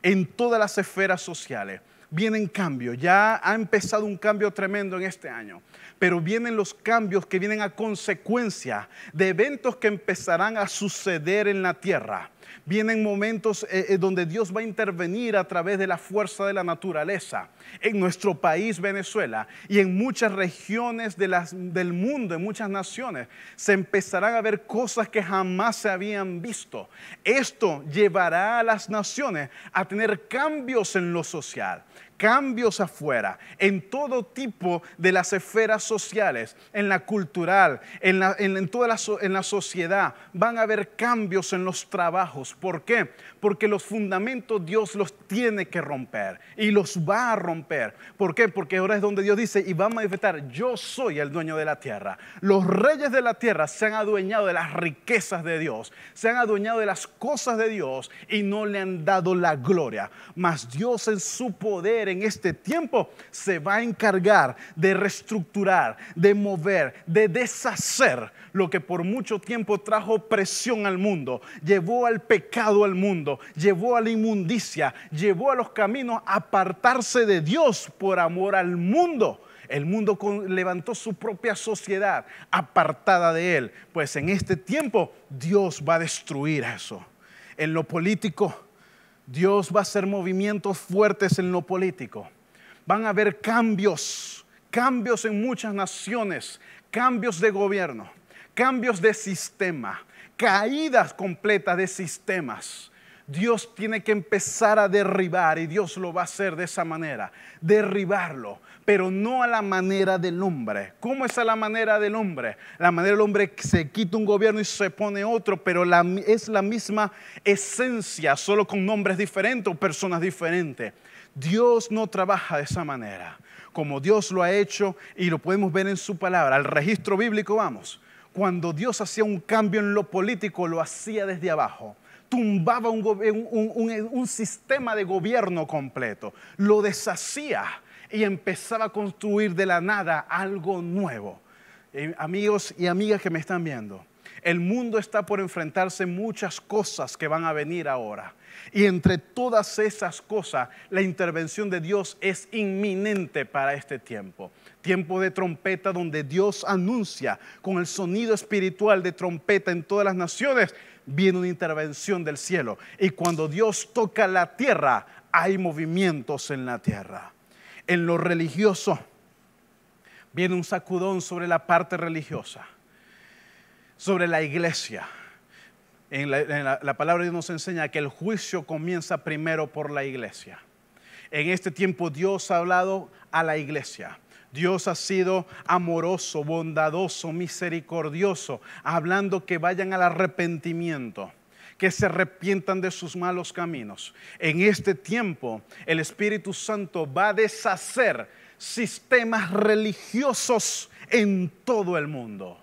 en todas las esferas sociales vienen cambios. Ya ha empezado un cambio tremendo en este año, pero vienen los cambios que vienen a consecuencia de eventos que empezarán a suceder en la tierra. Vienen momentos eh, eh, donde Dios va a intervenir a través de la fuerza de la naturaleza en nuestro país, Venezuela, y en muchas regiones del mundo, en muchas naciones. Se empezarán a ver cosas que jamás se habían visto. Esto llevará a las naciones a tener cambios en lo social cambios afuera, en todo tipo de las esferas sociales, en la cultural, en, en, toda la, en la sociedad. Van a haber cambios en los trabajos. ¿Por qué? Porque los fundamentos Dios los tiene que romper y los va a romper. ¿Por qué? Porque ahora es donde Dios dice y va a manifestar, yo soy el dueño de la tierra. Los reyes de la tierra se han adueñado de las riquezas de Dios, se han adueñado de las cosas de Dios y no le han dado la gloria. Mas Dios en su poder en este tiempo, se va a encargar de reestructurar, de mover, de deshacer lo que por mucho tiempo trajo presión al mundo, llevó al pecado al mundo, llevó a la inmundicia, llevó a los caminos a apartarse de Dios por amor al mundo. El mundo levantó su propia sociedad apartada de él. Pues en este tiempo Dios va a destruir eso. En lo político, Dios va a hacer movimientos fuertes en lo político. Van a haber cambios, cambios en muchas naciones, cambios de gobierno, cambios de sistema, caídas completas de sistemas. Dios tiene que empezar a derribar y Dios lo va a hacer de esa manera, derribarlo pero no a la manera del hombre. ¿Cómo es a la manera del hombre? La manera del hombre se quita un gobierno y se pone otro, pero es la misma esencia, solo con nombres diferentes o personas diferentes. Dios no trabaja de esa manera, como Dios lo ha hecho y lo podemos ver en su palabra. Al registro bíblico vamos. Cuando Dios hacía un cambio en lo político, lo hacía desde abajo tumbaba un, sistema de gobierno completo, lo deshacía, y empezaba a construir de la nada algo nuevo. amigos y amigas que me están viendo, el mundo está por enfrentarse muchas cosas que van a venir ahora. Y entre todas esas cosas, la intervención de Dios es inminente para este tiempo. Tiempo de trompeta donde Dios anuncia con el sonido espiritual de trompeta en todas las naciones, viene una intervención del cielo. Y cuando Dios toca la tierra, hay movimientos en la tierra en lo religioso. Viene un sacudón sobre la parte religiosa, sobre la iglesia. En la, la palabra de Dios nos enseña que el juicio comienza primero por la iglesia. En este tiempo Dios ha hablado a la iglesia. Dios ha sido amoroso, bondadoso, misericordioso, hablando que vayan al arrepentimiento que se arrepientan de sus malos caminos. En este tiempo el Espíritu Santo va a deshacer sistemas religiosos en todo el mundo.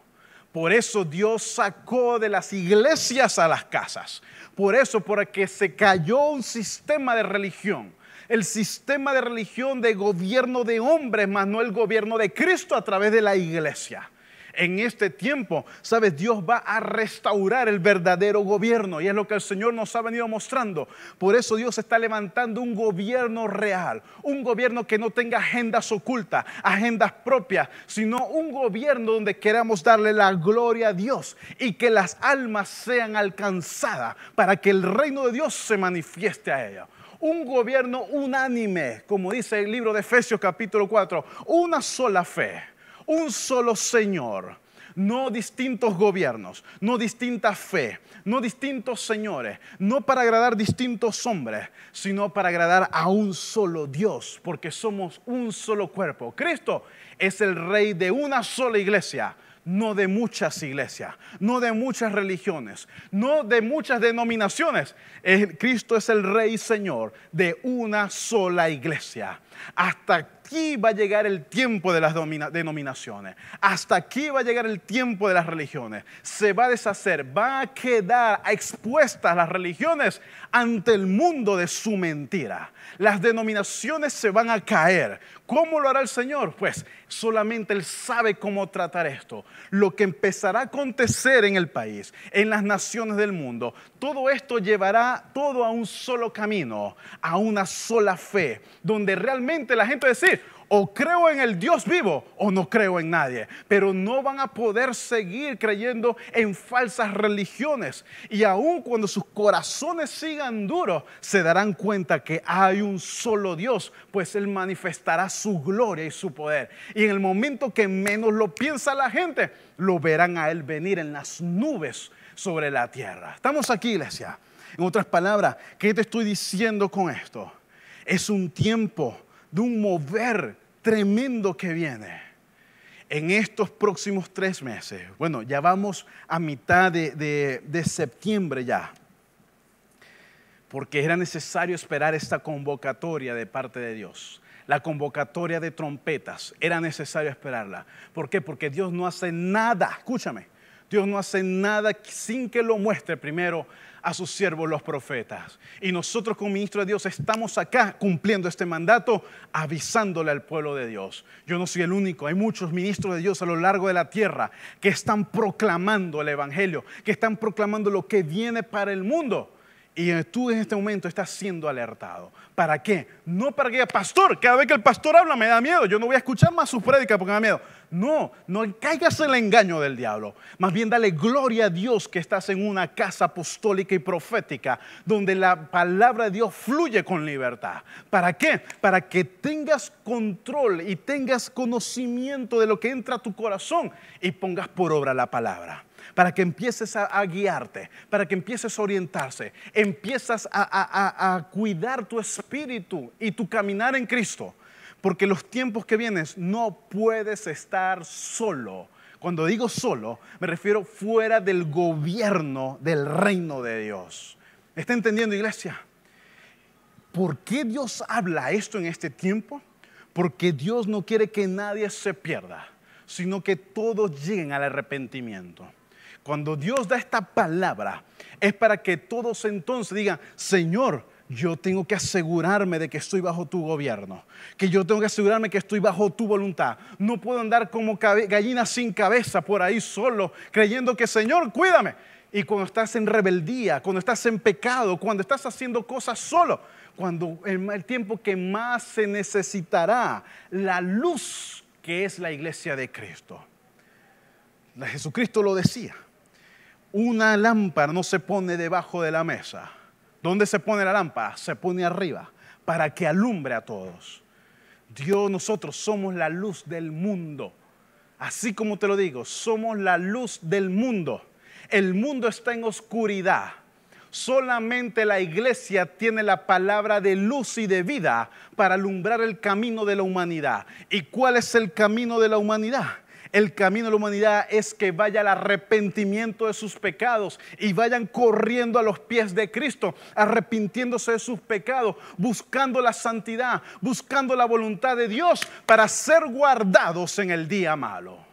Por eso Dios sacó de las iglesias a las casas. Por eso, porque se cayó un sistema de religión el sistema de religión de gobierno de hombres, más no el gobierno de Cristo a través de la iglesia en este tiempo, sabes, Dios va a restaurar el verdadero gobierno y es lo que el Señor nos ha venido mostrando. Por eso Dios está levantando un gobierno real, un gobierno que no tenga agendas ocultas, agendas propias, sino un gobierno donde queramos darle la gloria a Dios y que las almas sean alcanzadas para que el reino de Dios se manifieste a ella. un gobierno unánime, como dice el libro de Efesios capítulo 4, una sola fe un solo Señor, no distintos gobiernos, no distinta fe, no distintos señores, no para agradar distintos hombres, sino para agradar a un solo Dios, porque somos un solo cuerpo. Cristo es el rey de una sola iglesia, no de muchas iglesias, no de muchas religiones, no de muchas denominaciones. Cristo es el Rey Señor de una sola iglesia. Hasta aquí va a llegar el tiempo de las denominaciones, hasta aquí va a llegar el tiempo de las religiones. Se va a deshacer, va a quedar expuestas las religiones ante el mundo de su mentira. Las denominaciones se van a caer. ¿Cómo lo hará el Señor? Pues solamente Él sabe cómo tratar esto. Lo que empezará a acontecer en el país, en las naciones del mundo, todo esto llevará todo a un solo camino, a una sola fe, donde realmente la gente decir, o creo en el Dios vivo o no creo en nadie. Pero no van a poder seguir creyendo en falsas religiones. Y aun cuando sus corazones sigan duros, se darán cuenta que hay un solo Dios, pues Él manifestará su gloria y su poder. Y en el momento que menos lo piensa la gente, lo verán a Él venir en las nubes sobre la tierra. Estamos aquí, iglesia. En otras palabras, ¿qué te estoy diciendo con esto? Es un tiempo de un mover tremendo que viene en estos próximos tres meses. Bueno, ya vamos a mitad de, septiembre ya, porque era necesario esperar esta convocatoria de parte de Dios la convocatoria de trompetas. Era necesario esperarla. ¿Por qué? Porque Dios no hace nada, escúchame, Dios no hace nada sin que lo muestre primero a sus siervos los profetas. Y nosotros como ministro de Dios estamos acá cumpliendo este mandato, avisándole al pueblo de Dios. Yo no soy el único, hay muchos ministros de Dios a lo largo de la tierra que están proclamando el Evangelio, que están proclamando lo que viene para el mundo. Y tú en este momento estás siendo alertado. ¿Para qué? No para que, pastor, cada vez que el pastor habla me da miedo, yo no voy a escuchar más sus prédicas porque me da miedo. No, no caigas el engaño del diablo. Más bien dale gloria a Dios que estás en una casa apostólica y profética donde la palabra de Dios fluye con libertad. ¿Para qué? Para que tengas control y tengas conocimiento de lo que entra a tu corazón y pongas por obra la palabra para que empieces a, guiarte, para que empieces a orientarse, empiezas a, cuidar tu espíritu y tu caminar en Cristo. Porque los tiempos que vienes no puedes estar solo. Cuando digo solo, me refiero fuera del gobierno del reino de Dios. ¿Está entendiendo, iglesia? ¿Por qué Dios habla esto en este tiempo? Porque Dios no quiere que nadie se pierda, sino que todos lleguen al arrepentimiento. Cuando Dios da esta palabra, es para que todos entonces digan, Señor, yo tengo que asegurarme de que estoy bajo tu gobierno, que yo tengo que asegurarme que estoy bajo tu voluntad. No puedo andar como gallina sin cabeza por ahí solo, creyendo que Señor, cuídame. Y cuando estás en rebeldía, cuando estás en pecado, cuando estás haciendo cosas solo, cuando en el tiempo que más se necesitará la luz que es la iglesia de Cristo. La Jesucristo lo decía, una lámpara no se pone debajo de la mesa ¿Dónde se pone la lámpara? Se pone arriba para que alumbre a todos. Dios, nosotros somos la luz del mundo. Así como te lo digo, somos la luz del mundo. El mundo está en oscuridad. Solamente la iglesia tiene la palabra de luz y de vida para alumbrar el camino de la humanidad. ¿Y cuál es el camino de la humanidad? el camino de la humanidad es que vaya al arrepentimiento de sus pecados y vayan corriendo a los pies de Cristo, arrepintiéndose de sus pecados, buscando la santidad, buscando la voluntad de Dios para ser guardados en el día malo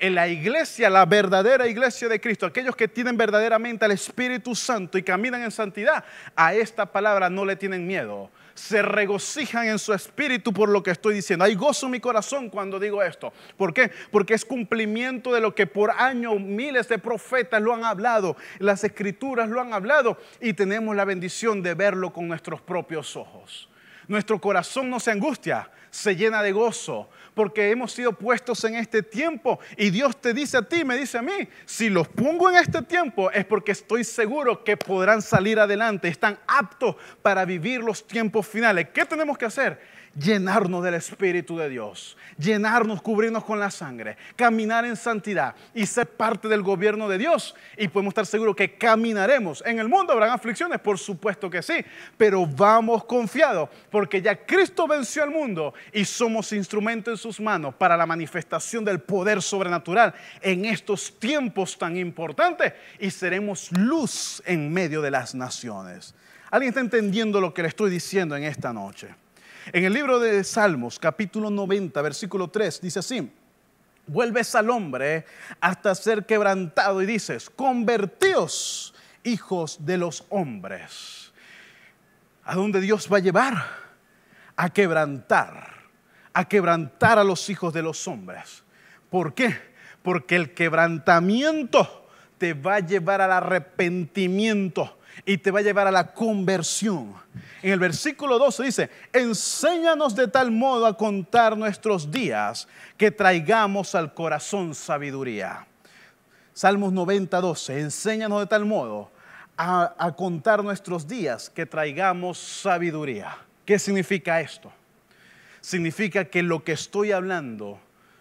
en la iglesia, la verdadera iglesia de Cristo, aquellos que tienen verdaderamente al Espíritu Santo y caminan en santidad, a esta palabra no le tienen miedo, se regocijan en su espíritu por lo que estoy diciendo. Hay gozo en mi corazón cuando digo esto. ¿Por qué? Porque es cumplimiento de lo que por años miles de profetas lo han hablado, las escrituras lo han hablado y tenemos la bendición de verlo con nuestros propios ojos. Nuestro corazón no se angustia, se llena de gozo, porque hemos sido puestos en este tiempo. Y Dios te dice a ti, me dice a mí, si los pongo en este tiempo es porque estoy seguro que podrán salir adelante, están aptos para vivir los tiempos finales. ¿Qué tenemos que hacer? llenarnos del Espíritu de Dios, llenarnos, cubrirnos con la sangre, caminar en santidad y ser parte del gobierno de Dios. Y podemos estar seguros que caminaremos. En el mundo habrán aflicciones, por supuesto que sí, pero vamos confiados porque ya Cristo venció al mundo y somos instrumento en sus manos para la manifestación del poder sobrenatural en estos tiempos tan importantes y seremos luz en medio de las naciones. ¿Alguien está entendiendo lo que le estoy diciendo en esta noche? En el libro de Salmos, capítulo 90, versículo 3, dice así, vuelves al hombre hasta ser quebrantado y dices, convertíos hijos de los hombres. ¿A dónde Dios va a llevar? A quebrantar, a quebrantar a los hijos de los hombres. ¿Por qué? Porque el quebrantamiento te va a llevar al arrepentimiento y te va a llevar a la conversión. En el versículo 12 dice, enséñanos de tal modo a contar nuestros días que traigamos al corazón sabiduría. Salmos 90, 12, enséñanos de tal modo a, a contar nuestros días que traigamos sabiduría. ¿Qué significa esto? Significa que lo que estoy hablando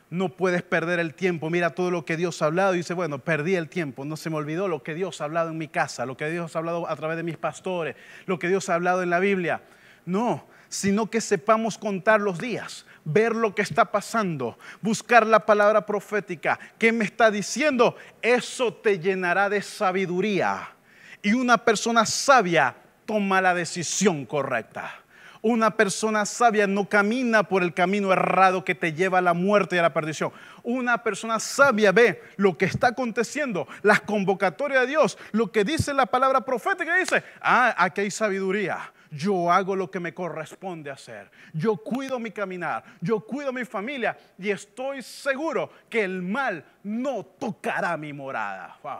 no puedes perder el tiempo. Mira todo lo que Dios ha hablado. Y dice, bueno, perdí el tiempo. No se me olvidó lo que Dios ha hablado en mi casa, lo que Dios ha hablado a través de mis pastores, lo que Dios ha hablado en la Biblia. No, sino que sepamos contar los días, ver lo que está pasando, buscar la palabra profética. ¿Qué me está diciendo? Eso te llenará de sabiduría. Y una persona sabia toma la decisión correcta. Una persona sabia no camina por el camino errado que te lleva a la muerte y a la perdición. Una persona sabia ve lo que está aconteciendo, las convocatorias de Dios, lo que dice la palabra profética. Dice, ah, aquí hay sabiduría. Yo hago lo que me corresponde hacer. Yo cuido mi caminar. Yo cuido mi familia. Y estoy seguro que el mal no tocará mi morada. Wow.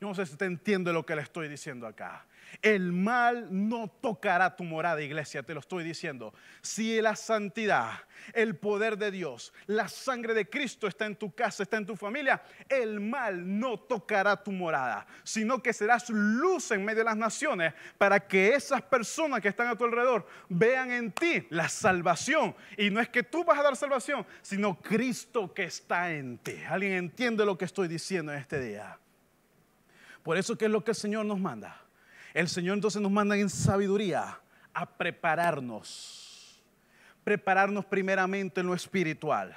Yo no sé si usted entiende lo que le estoy diciendo acá. El mal no tocará tu morada, iglesia, te lo estoy diciendo. Si la santidad, el poder de Dios, la sangre de Cristo está en tu casa, está en tu familia, el mal no tocará tu morada, sino que serás luz en medio de las naciones para que esas personas que están a tu alrededor vean en ti la salvación. Y no es que tú vas a dar salvación, sino Cristo que está en ti. ¿Alguien entiende lo que estoy diciendo en este día? Por eso que es lo que el Señor nos manda el Señor entonces nos manda en sabiduría a prepararnos. Prepararnos primeramente en lo espiritual.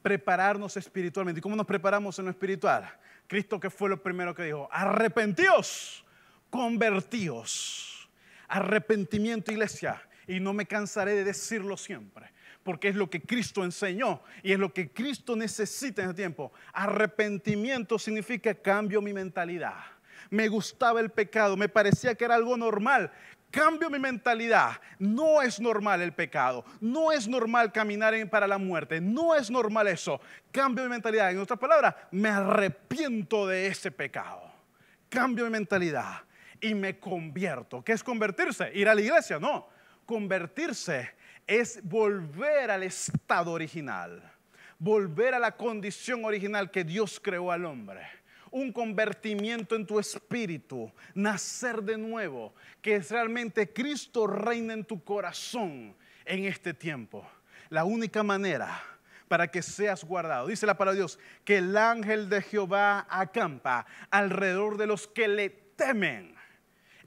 Prepararnos espiritualmente. ¿Y cómo nos preparamos en lo espiritual? Cristo que fue lo primero que dijo, arrepentíos, convertíos. Arrepentimiento, iglesia. Y no me cansaré de decirlo siempre porque es lo que Cristo enseñó y es lo que Cristo necesita en el este tiempo. Arrepentimiento significa cambio mi mentalidad, me gustaba el pecado, me parecía que era algo normal. Cambio mi mentalidad. No es normal el pecado. No es normal caminar para la muerte. No es normal eso. Cambio mi mentalidad. En otras palabras, me arrepiento de ese pecado. Cambio mi mentalidad y me convierto. ¿Qué es convertirse? Ir a la iglesia, no. Convertirse es volver al estado original, volver a la condición original que Dios creó al hombre un convertimiento en tu espíritu, nacer de nuevo, que realmente Cristo reina en tu corazón en este tiempo. La única manera para que seas guardado. Dice la palabra de Dios, que el ángel de Jehová acampa alrededor de los que le temen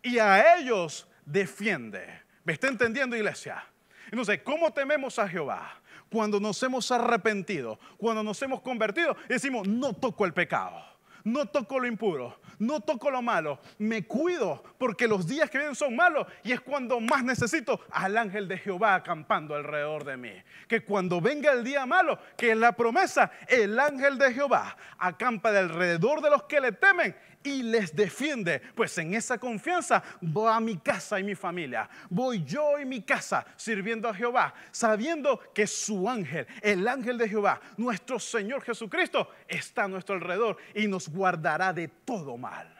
y a ellos defiende. ¿Me está entendiendo, iglesia? Entonces, ¿cómo tememos a Jehová? Cuando nos hemos arrepentido, cuando nos hemos convertido, decimos, no toco el pecado no toco lo impuro, no toco lo malo, me cuido porque los días que vienen son malos y es cuando más necesito al ángel de Jehová acampando alrededor de mí. Que cuando venga el día malo, que es la promesa, el ángel de Jehová acampa alrededor de los que le temen y les defiende. Pues en esa confianza voy a mi casa y mi familia. Voy yo y mi casa sirviendo a Jehová, sabiendo que su ángel, el ángel de Jehová, nuestro Señor Jesucristo, está a nuestro alrededor y nos guardará de todo mal.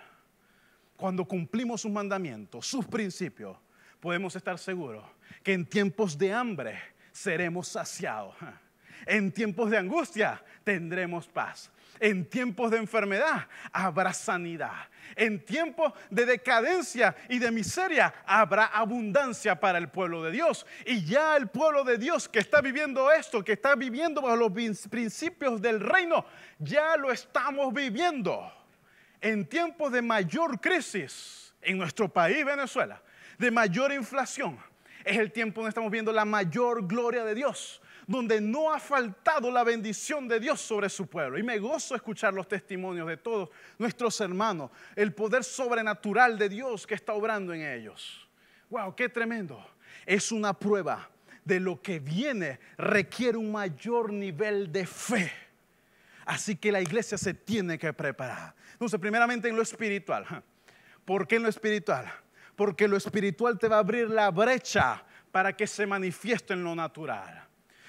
Cuando cumplimos sus mandamientos, sus principios, podemos estar seguros que en tiempos de hambre seremos saciados. En tiempos de angustia tendremos paz. En tiempos de enfermedad habrá sanidad. En tiempos de decadencia y de miseria habrá abundancia para el pueblo de Dios. Y ya el pueblo de Dios que está viviendo esto, que está viviendo bajo los principios del reino, ya lo estamos viviendo. En tiempos de mayor crisis en nuestro país, Venezuela, de mayor inflación, es el tiempo donde estamos viendo la mayor gloria de Dios donde no ha faltado la bendición de Dios sobre su pueblo. Y me gozo escuchar los testimonios de todos nuestros hermanos, el poder sobrenatural de Dios que está obrando en ellos. ¡Wow! ¡Qué tremendo! Es una prueba de lo que viene, requiere un mayor nivel de fe. Así que la iglesia se tiene que preparar. Entonces, primeramente en lo espiritual. ¿Por qué en lo espiritual? Porque lo espiritual te va a abrir la brecha para que se manifieste en lo natural.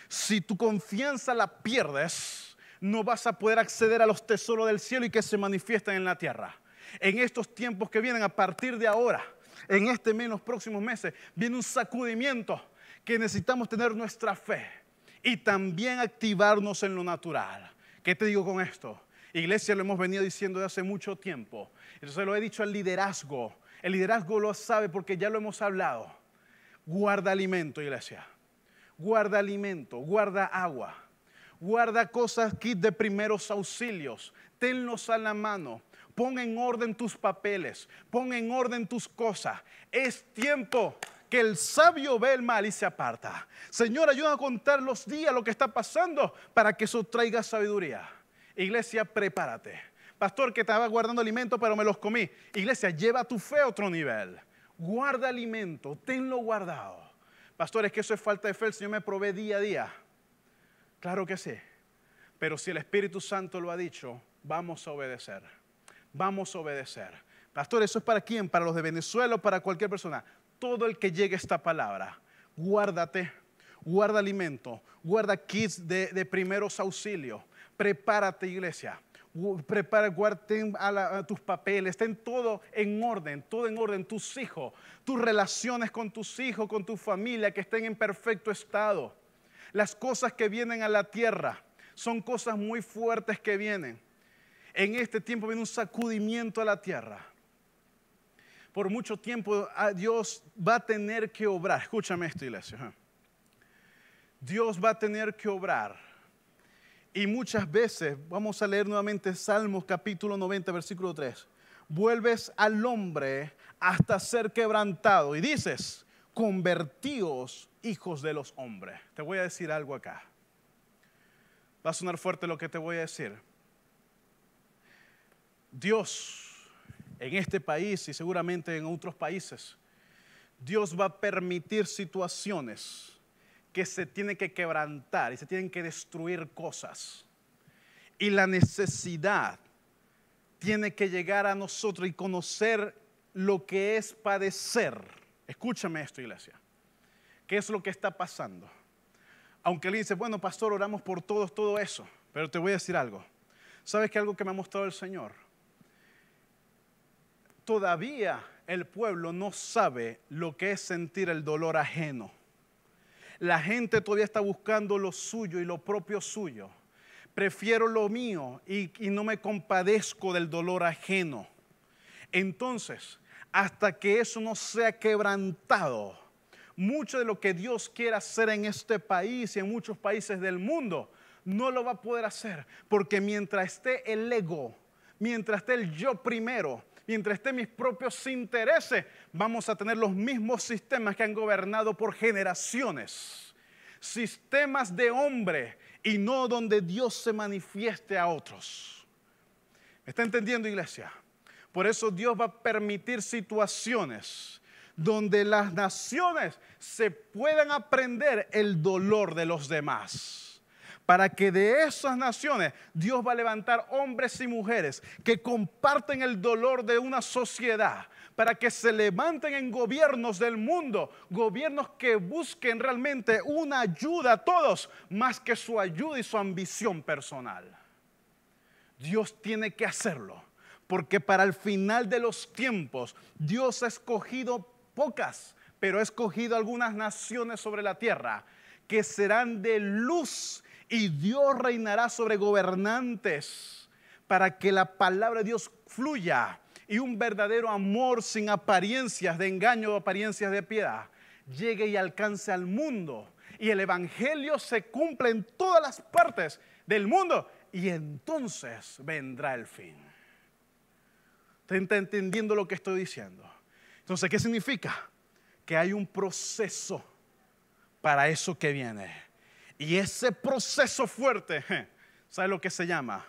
Si tu confianza la pierdes, no vas a poder acceder a los tesoros del cielo y que se manifiestan en la tierra. En estos tiempos que vienen, a partir de ahora, en este mes, los próximos meses, viene un sacudimiento que necesitamos tener nuestra fe y también activarnos en lo natural. ¿Qué te digo con esto? Iglesia lo hemos venido diciendo desde hace mucho tiempo. Se lo he dicho al liderazgo. El liderazgo lo sabe porque ya lo hemos hablado. Guarda alimento, iglesia guarda alimento, guarda agua, guarda cosas, kit de primeros auxilios, tenlos a la mano, pon en orden tus papeles, pon en orden tus cosas. Es tiempo que el sabio ve el mal y se aparta. Señor, ayuda a contar los días, lo que está pasando, para que eso traiga sabiduría. Iglesia, prepárate. Pastor, que estaba guardando alimento, pero me los comí. Iglesia, lleva tu fe a otro nivel. Guarda alimento, tenlo guardado. Pastor, es que eso es falta de fe, el Señor me provee día a día. Claro que sí. Pero si el Espíritu Santo lo ha dicho, vamos a obedecer. Vamos a obedecer. Pastor, ¿eso es para quién? ¿Para los de Venezuela o para cualquier persona? Todo el que llegue a esta palabra, guárdate, guarda alimento, guarda kits de primeros auxilios. Prepárate, iglesia prepara, guarden tus papeles, Estén todo en orden, todo en orden, tus hijos, tus relaciones con tus hijos, con tu familia, que estén en perfecto estado. Las cosas que vienen a la tierra son cosas muy fuertes que vienen. En este tiempo viene un sacudimiento a la tierra. Por mucho tiempo ah, Dios va a tener que obrar. Escúchame esto, iglesia. Dios va a tener que obrar y muchas veces, vamos a leer nuevamente Salmos capítulo 90, versículo 3, vuelves al hombre hasta ser quebrantado y dices, convertidos hijos de los hombres. Te voy a decir algo acá. Va a sonar fuerte lo que te voy a decir. Dios, en este país y seguramente en otros países, Dios va a permitir situaciones que se tiene que quebrantar y se tienen que destruir cosas. Y la necesidad tiene que llegar a nosotros y conocer lo que es padecer. Escúchame esto, iglesia. ¿Qué es lo que está pasando? Aunque él dice, bueno, pastor, oramos por todos, todo eso. Pero te voy a decir algo. ¿Sabes que algo que me ha mostrado el Señor? Todavía el pueblo no sabe lo que es sentir el dolor ajeno. La gente todavía está buscando lo suyo y lo propio suyo. Prefiero lo mío y, no me compadezco del dolor ajeno. Entonces, hasta que eso no sea quebrantado, mucho de lo que Dios quiera hacer en este país y en muchos países del mundo, no lo va a poder hacer. Porque mientras esté el ego, mientras esté el yo primero, mientras estén mis propios intereses, vamos a tener los mismos sistemas que han gobernado por generaciones. Sistemas de hombre y no donde Dios se manifieste a otros. ¿Me está entendiendo, iglesia? Por eso Dios va a permitir situaciones donde las naciones se puedan aprender el dolor de los demás para que de esas naciones Dios va a levantar hombres y mujeres que comparten el dolor de una sociedad, para que se levanten en gobiernos del mundo, gobiernos que busquen realmente una ayuda a todos, más que su ayuda y su ambición personal. Dios tiene que hacerlo, porque para el final de los tiempos Dios ha escogido pocas, pero ha escogido algunas naciones sobre la tierra que serán de luz y Dios reinará sobre gobernantes para que la palabra de Dios fluya y un verdadero amor sin apariencias de engaño o apariencias de piedad llegue y alcance al mundo. Y el Evangelio se cumple en todas las partes del mundo y entonces vendrá el fin. entendiendo lo que estoy diciendo? Entonces, ¿qué significa? Que hay un proceso para eso que viene. Y ese proceso fuerte, ¿sabe lo que se llama?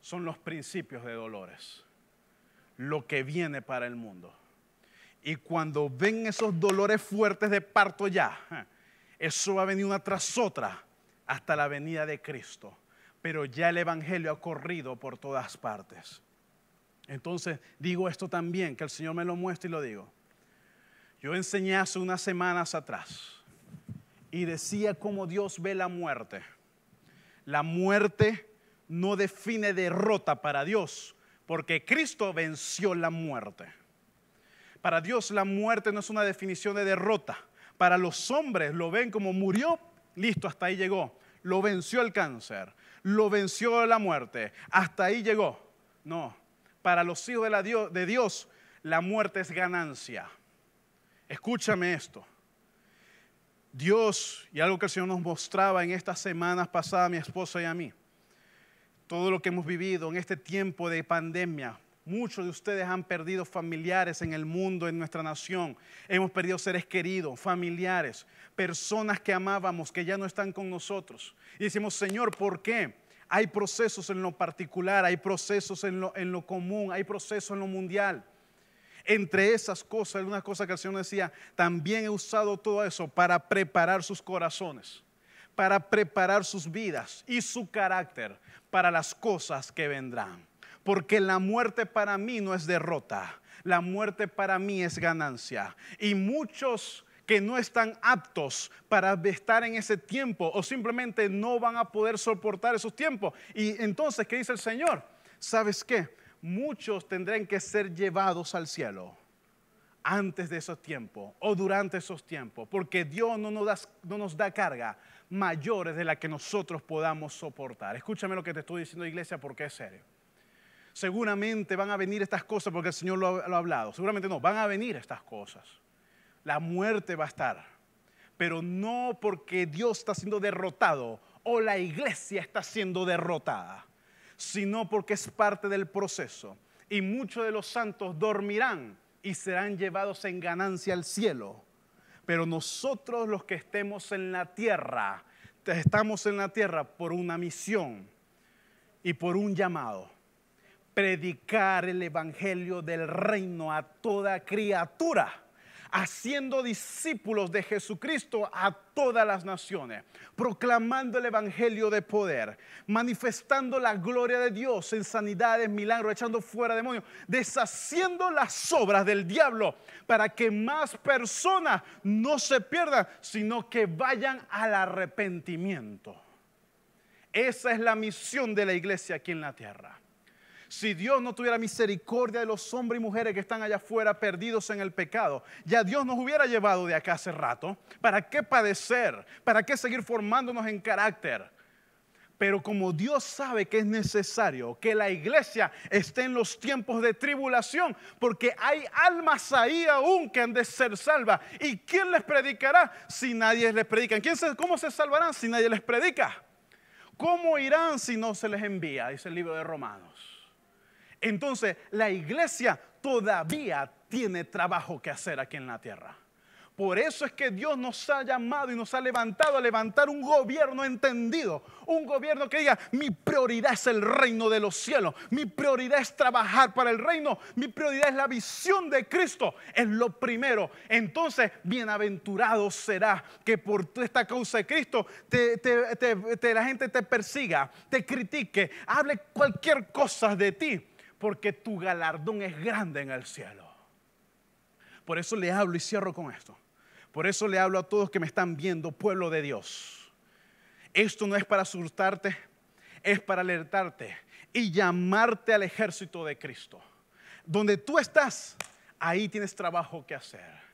Son los principios de dolores, lo que viene para el mundo. Y cuando ven esos dolores fuertes de parto ya, eso va a venir una tras otra hasta la venida de Cristo. Pero ya el Evangelio ha corrido por todas partes. Entonces digo esto también, que el Señor me lo muestre y lo digo. Yo enseñé hace unas semanas atrás y decía cómo Dios ve la muerte. La muerte no define derrota para Dios, porque Cristo venció la muerte. Para Dios la muerte no es una definición de derrota. Para los hombres lo ven como murió, listo, hasta ahí llegó. Lo venció el cáncer, lo venció la muerte, hasta ahí llegó. No, para los hijos de, de Dios la muerte es ganancia. Escúchame esto. Dios, y algo que el Señor nos mostraba en estas semanas pasadas, a mi esposa y a mí, todo lo que hemos vivido en este tiempo de pandemia, muchos de ustedes han perdido familiares en el mundo, en nuestra nación, hemos perdido seres queridos, familiares, personas que amábamos, que ya no están con nosotros. Y decimos, Señor, ¿por qué? Hay procesos en lo particular, hay procesos en lo, en lo común, hay procesos en lo mundial entre esas cosas, una cosa que el Señor decía, también he usado todo eso para preparar sus corazones, para preparar sus vidas y su carácter para las cosas que vendrán. Porque la muerte para mí no es derrota, la muerte para mí es ganancia. Y muchos que no están aptos para estar en ese tiempo o simplemente no van a poder soportar esos tiempos. Y entonces, ¿qué dice el Señor? ¿Sabes qué? muchos tendrán que ser llevados al cielo antes de esos tiempos o durante esos tiempos, porque Dios no nos, da, carga mayores de la que nosotros podamos soportar. Escúchame lo que te estoy diciendo, iglesia, porque es serio. Seguramente van a venir estas cosas porque el Señor lo ha hablado. Seguramente no, van a venir estas cosas. La muerte va a estar, pero no porque Dios está siendo derrotado o la iglesia está siendo derrotada sino porque es parte del proceso. Y muchos de los santos dormirán y serán llevados en ganancia al cielo. Pero nosotros los que estemos en la tierra, estamos en la tierra por una misión y por un llamado. Predicar el Evangelio del reino a toda criatura haciendo discípulos de Jesucristo a todas las naciones, proclamando el Evangelio de poder, manifestando la gloria de Dios en sanidades, milagros, echando fuera demonios, deshaciendo las obras del diablo para que más personas no se pierdan, sino que vayan al arrepentimiento. Esa es la misión de la iglesia aquí en la tierra. Si Dios no tuviera misericordia de los hombres y mujeres que están allá afuera perdidos en el pecado, ya Dios nos hubiera llevado de acá hace rato. ¿Para qué padecer? ¿Para qué seguir formándonos en carácter? Pero como Dios sabe que es necesario que la iglesia esté en los tiempos de tribulación, porque hay almas ahí aún que han de ser salvas. ¿Y quién les predicará si nadie les predica? ¿Cómo se salvarán si nadie les predica? ¿Cómo irán si no se les envía? Dice el libro de Romanos. Entonces, la iglesia todavía tiene trabajo que hacer aquí en la tierra. Por eso es que Dios nos ha llamado y nos ha levantado a levantar un gobierno entendido, un gobierno que diga, mi prioridad es el reino de los cielos, mi prioridad es trabajar para el reino, mi prioridad es la visión de Cristo, es lo primero. Entonces, bienaventurado será que por esta causa de Cristo la gente te persiga, te critique, hable cualquier cosa de ti porque tu galardón es grande en el cielo. Por eso le hablo y cierro con esto. Por eso le hablo a todos que me están viendo, pueblo de Dios. Esto no es para asustarte, es para alertarte y llamarte al ejército de Cristo. Donde tú estás, ahí tienes trabajo que hacer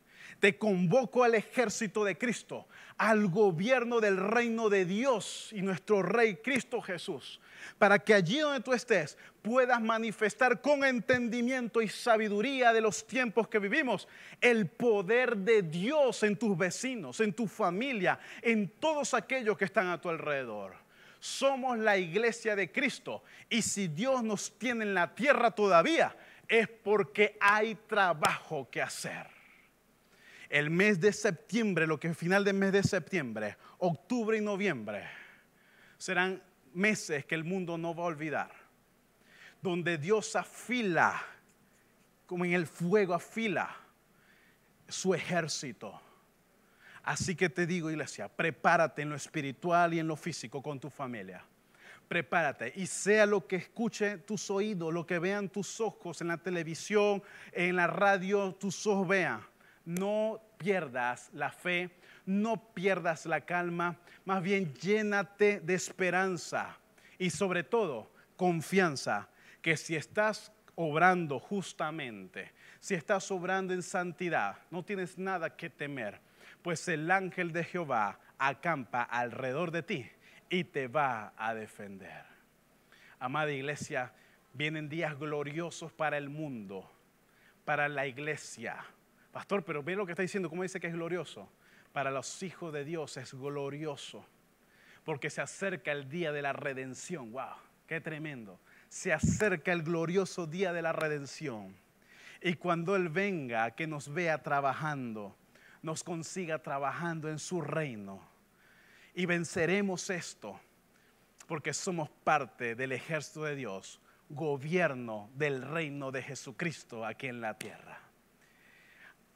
te convoco al ejército de Cristo, al gobierno del reino de Dios y nuestro Rey Cristo Jesús, para que allí donde tú estés puedas manifestar con entendimiento y sabiduría de los tiempos que vivimos el poder de Dios en tus vecinos, en tu familia, en todos aquellos que están a tu alrededor. Somos la iglesia de Cristo y si Dios nos tiene en la tierra todavía, es porque hay trabajo que hacer el mes de septiembre, lo que es final del mes de septiembre, octubre y noviembre, serán meses que el mundo no va a olvidar, donde Dios afila, como en el fuego afila su ejército. Así que te digo, iglesia, prepárate en lo espiritual y en lo físico con tu familia. Prepárate y sea lo que escuche tus oídos, lo que vean tus ojos en la televisión, en la radio, tus ojos vean no pierdas la fe, no pierdas la calma, más bien llénate de esperanza y sobre todo confianza, que si estás obrando justamente, si estás obrando en santidad, no tienes nada que temer, pues el ángel de Jehová acampa alrededor de ti y te va a defender. Amada iglesia, vienen días gloriosos para el mundo, para la iglesia Pastor, pero ve lo que está diciendo, ¿cómo dice que es glorioso? Para los hijos de Dios es glorioso, porque se acerca el día de la redención. ¡Wow! ¡Qué tremendo! Se acerca el glorioso día de la redención. Y cuando Él venga, que nos vea trabajando, nos consiga trabajando en su reino. Y venceremos esto, porque somos parte del ejército de Dios, gobierno del reino de Jesucristo aquí en la tierra.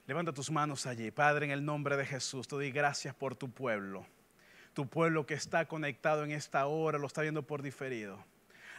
Levanta tus manos allí. Padre, en el nombre de Jesús, te doy gracias por tu pueblo. Tu pueblo que está conectado en esta hora, lo está viendo por diferido.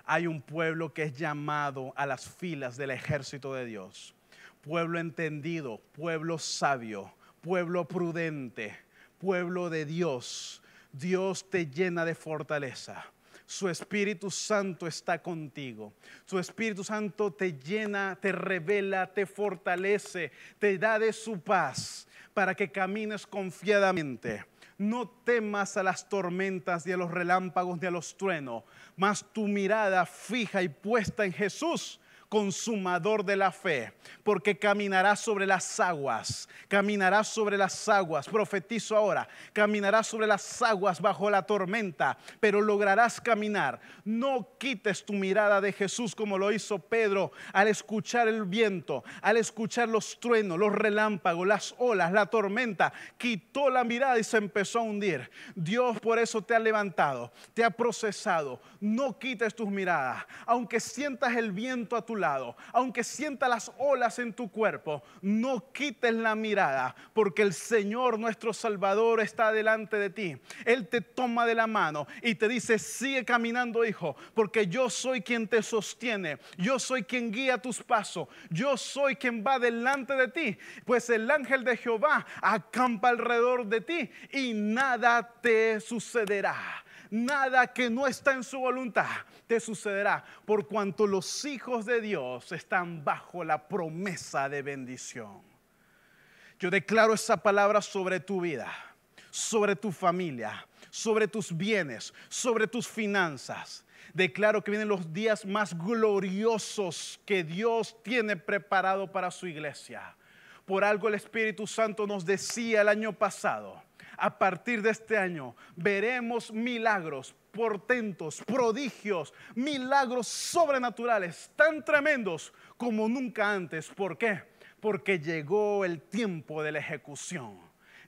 Hay un pueblo que es llamado a las filas del ejército de Dios. Pueblo entendido, pueblo sabio, pueblo prudente, pueblo de Dios. Dios te llena de fortaleza su Espíritu Santo está contigo. Su Espíritu Santo te llena, te revela, te fortalece, te da de su paz para que camines confiadamente. No temas a las tormentas, ni a los relámpagos, ni a los truenos, mas tu mirada fija y puesta en Jesús consumador de la fe, porque caminará sobre las aguas, caminará sobre las aguas, profetizo ahora, caminará sobre las aguas bajo la tormenta, pero lograrás caminar. No quites tu mirada de Jesús como lo hizo Pedro al escuchar el viento, al escuchar los truenos, los relámpagos, las olas, la tormenta, quitó la mirada y se empezó a hundir. Dios por eso te ha levantado, te ha procesado. No quites tus miradas, aunque sientas el viento a tu lado, aunque sienta las olas en tu cuerpo, no quites la mirada, porque el Señor nuestro Salvador está delante de ti. Él te toma de la mano y te dice, sigue caminando, hijo, porque yo soy quien te sostiene, yo soy quien guía tus pasos, yo soy quien va delante de ti, pues el ángel de Jehová acampa alrededor de ti y nada te sucederá nada que no está en su voluntad te sucederá, por cuanto los hijos de Dios están bajo la promesa de bendición. Yo declaro esa palabra sobre tu vida, sobre tu familia, sobre tus bienes, sobre tus finanzas. Declaro que vienen los días más gloriosos que Dios tiene preparado para su iglesia. Por algo el Espíritu Santo nos decía el año pasado a partir de este año veremos milagros, portentos, prodigios, milagros sobrenaturales tan tremendos como nunca antes. ¿Por qué? Porque llegó el tiempo de la ejecución.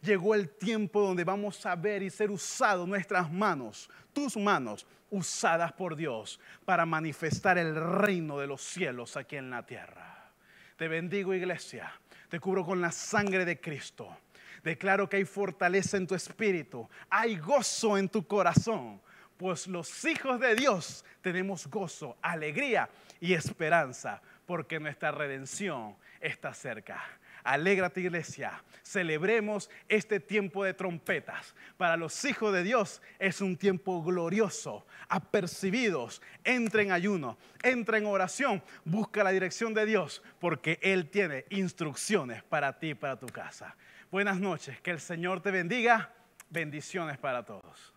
Llegó el tiempo donde vamos a ver y ser usados nuestras manos, tus manos, usadas por Dios para manifestar el reino de los cielos aquí en la tierra. Te bendigo iglesia, te cubro con la sangre de Cristo. Declaro que hay fortaleza en tu espíritu, hay gozo en tu corazón, pues los hijos de Dios tenemos gozo, alegría y esperanza, porque nuestra redención está cerca. Alégrate iglesia, celebremos este tiempo de trompetas. Para los hijos de Dios es un tiempo glorioso, apercibidos, entra en ayuno, entra en oración, busca la dirección de Dios, porque Él tiene instrucciones para ti y para tu casa. Buenas noches, que el Señor te bendiga. Bendiciones para todos.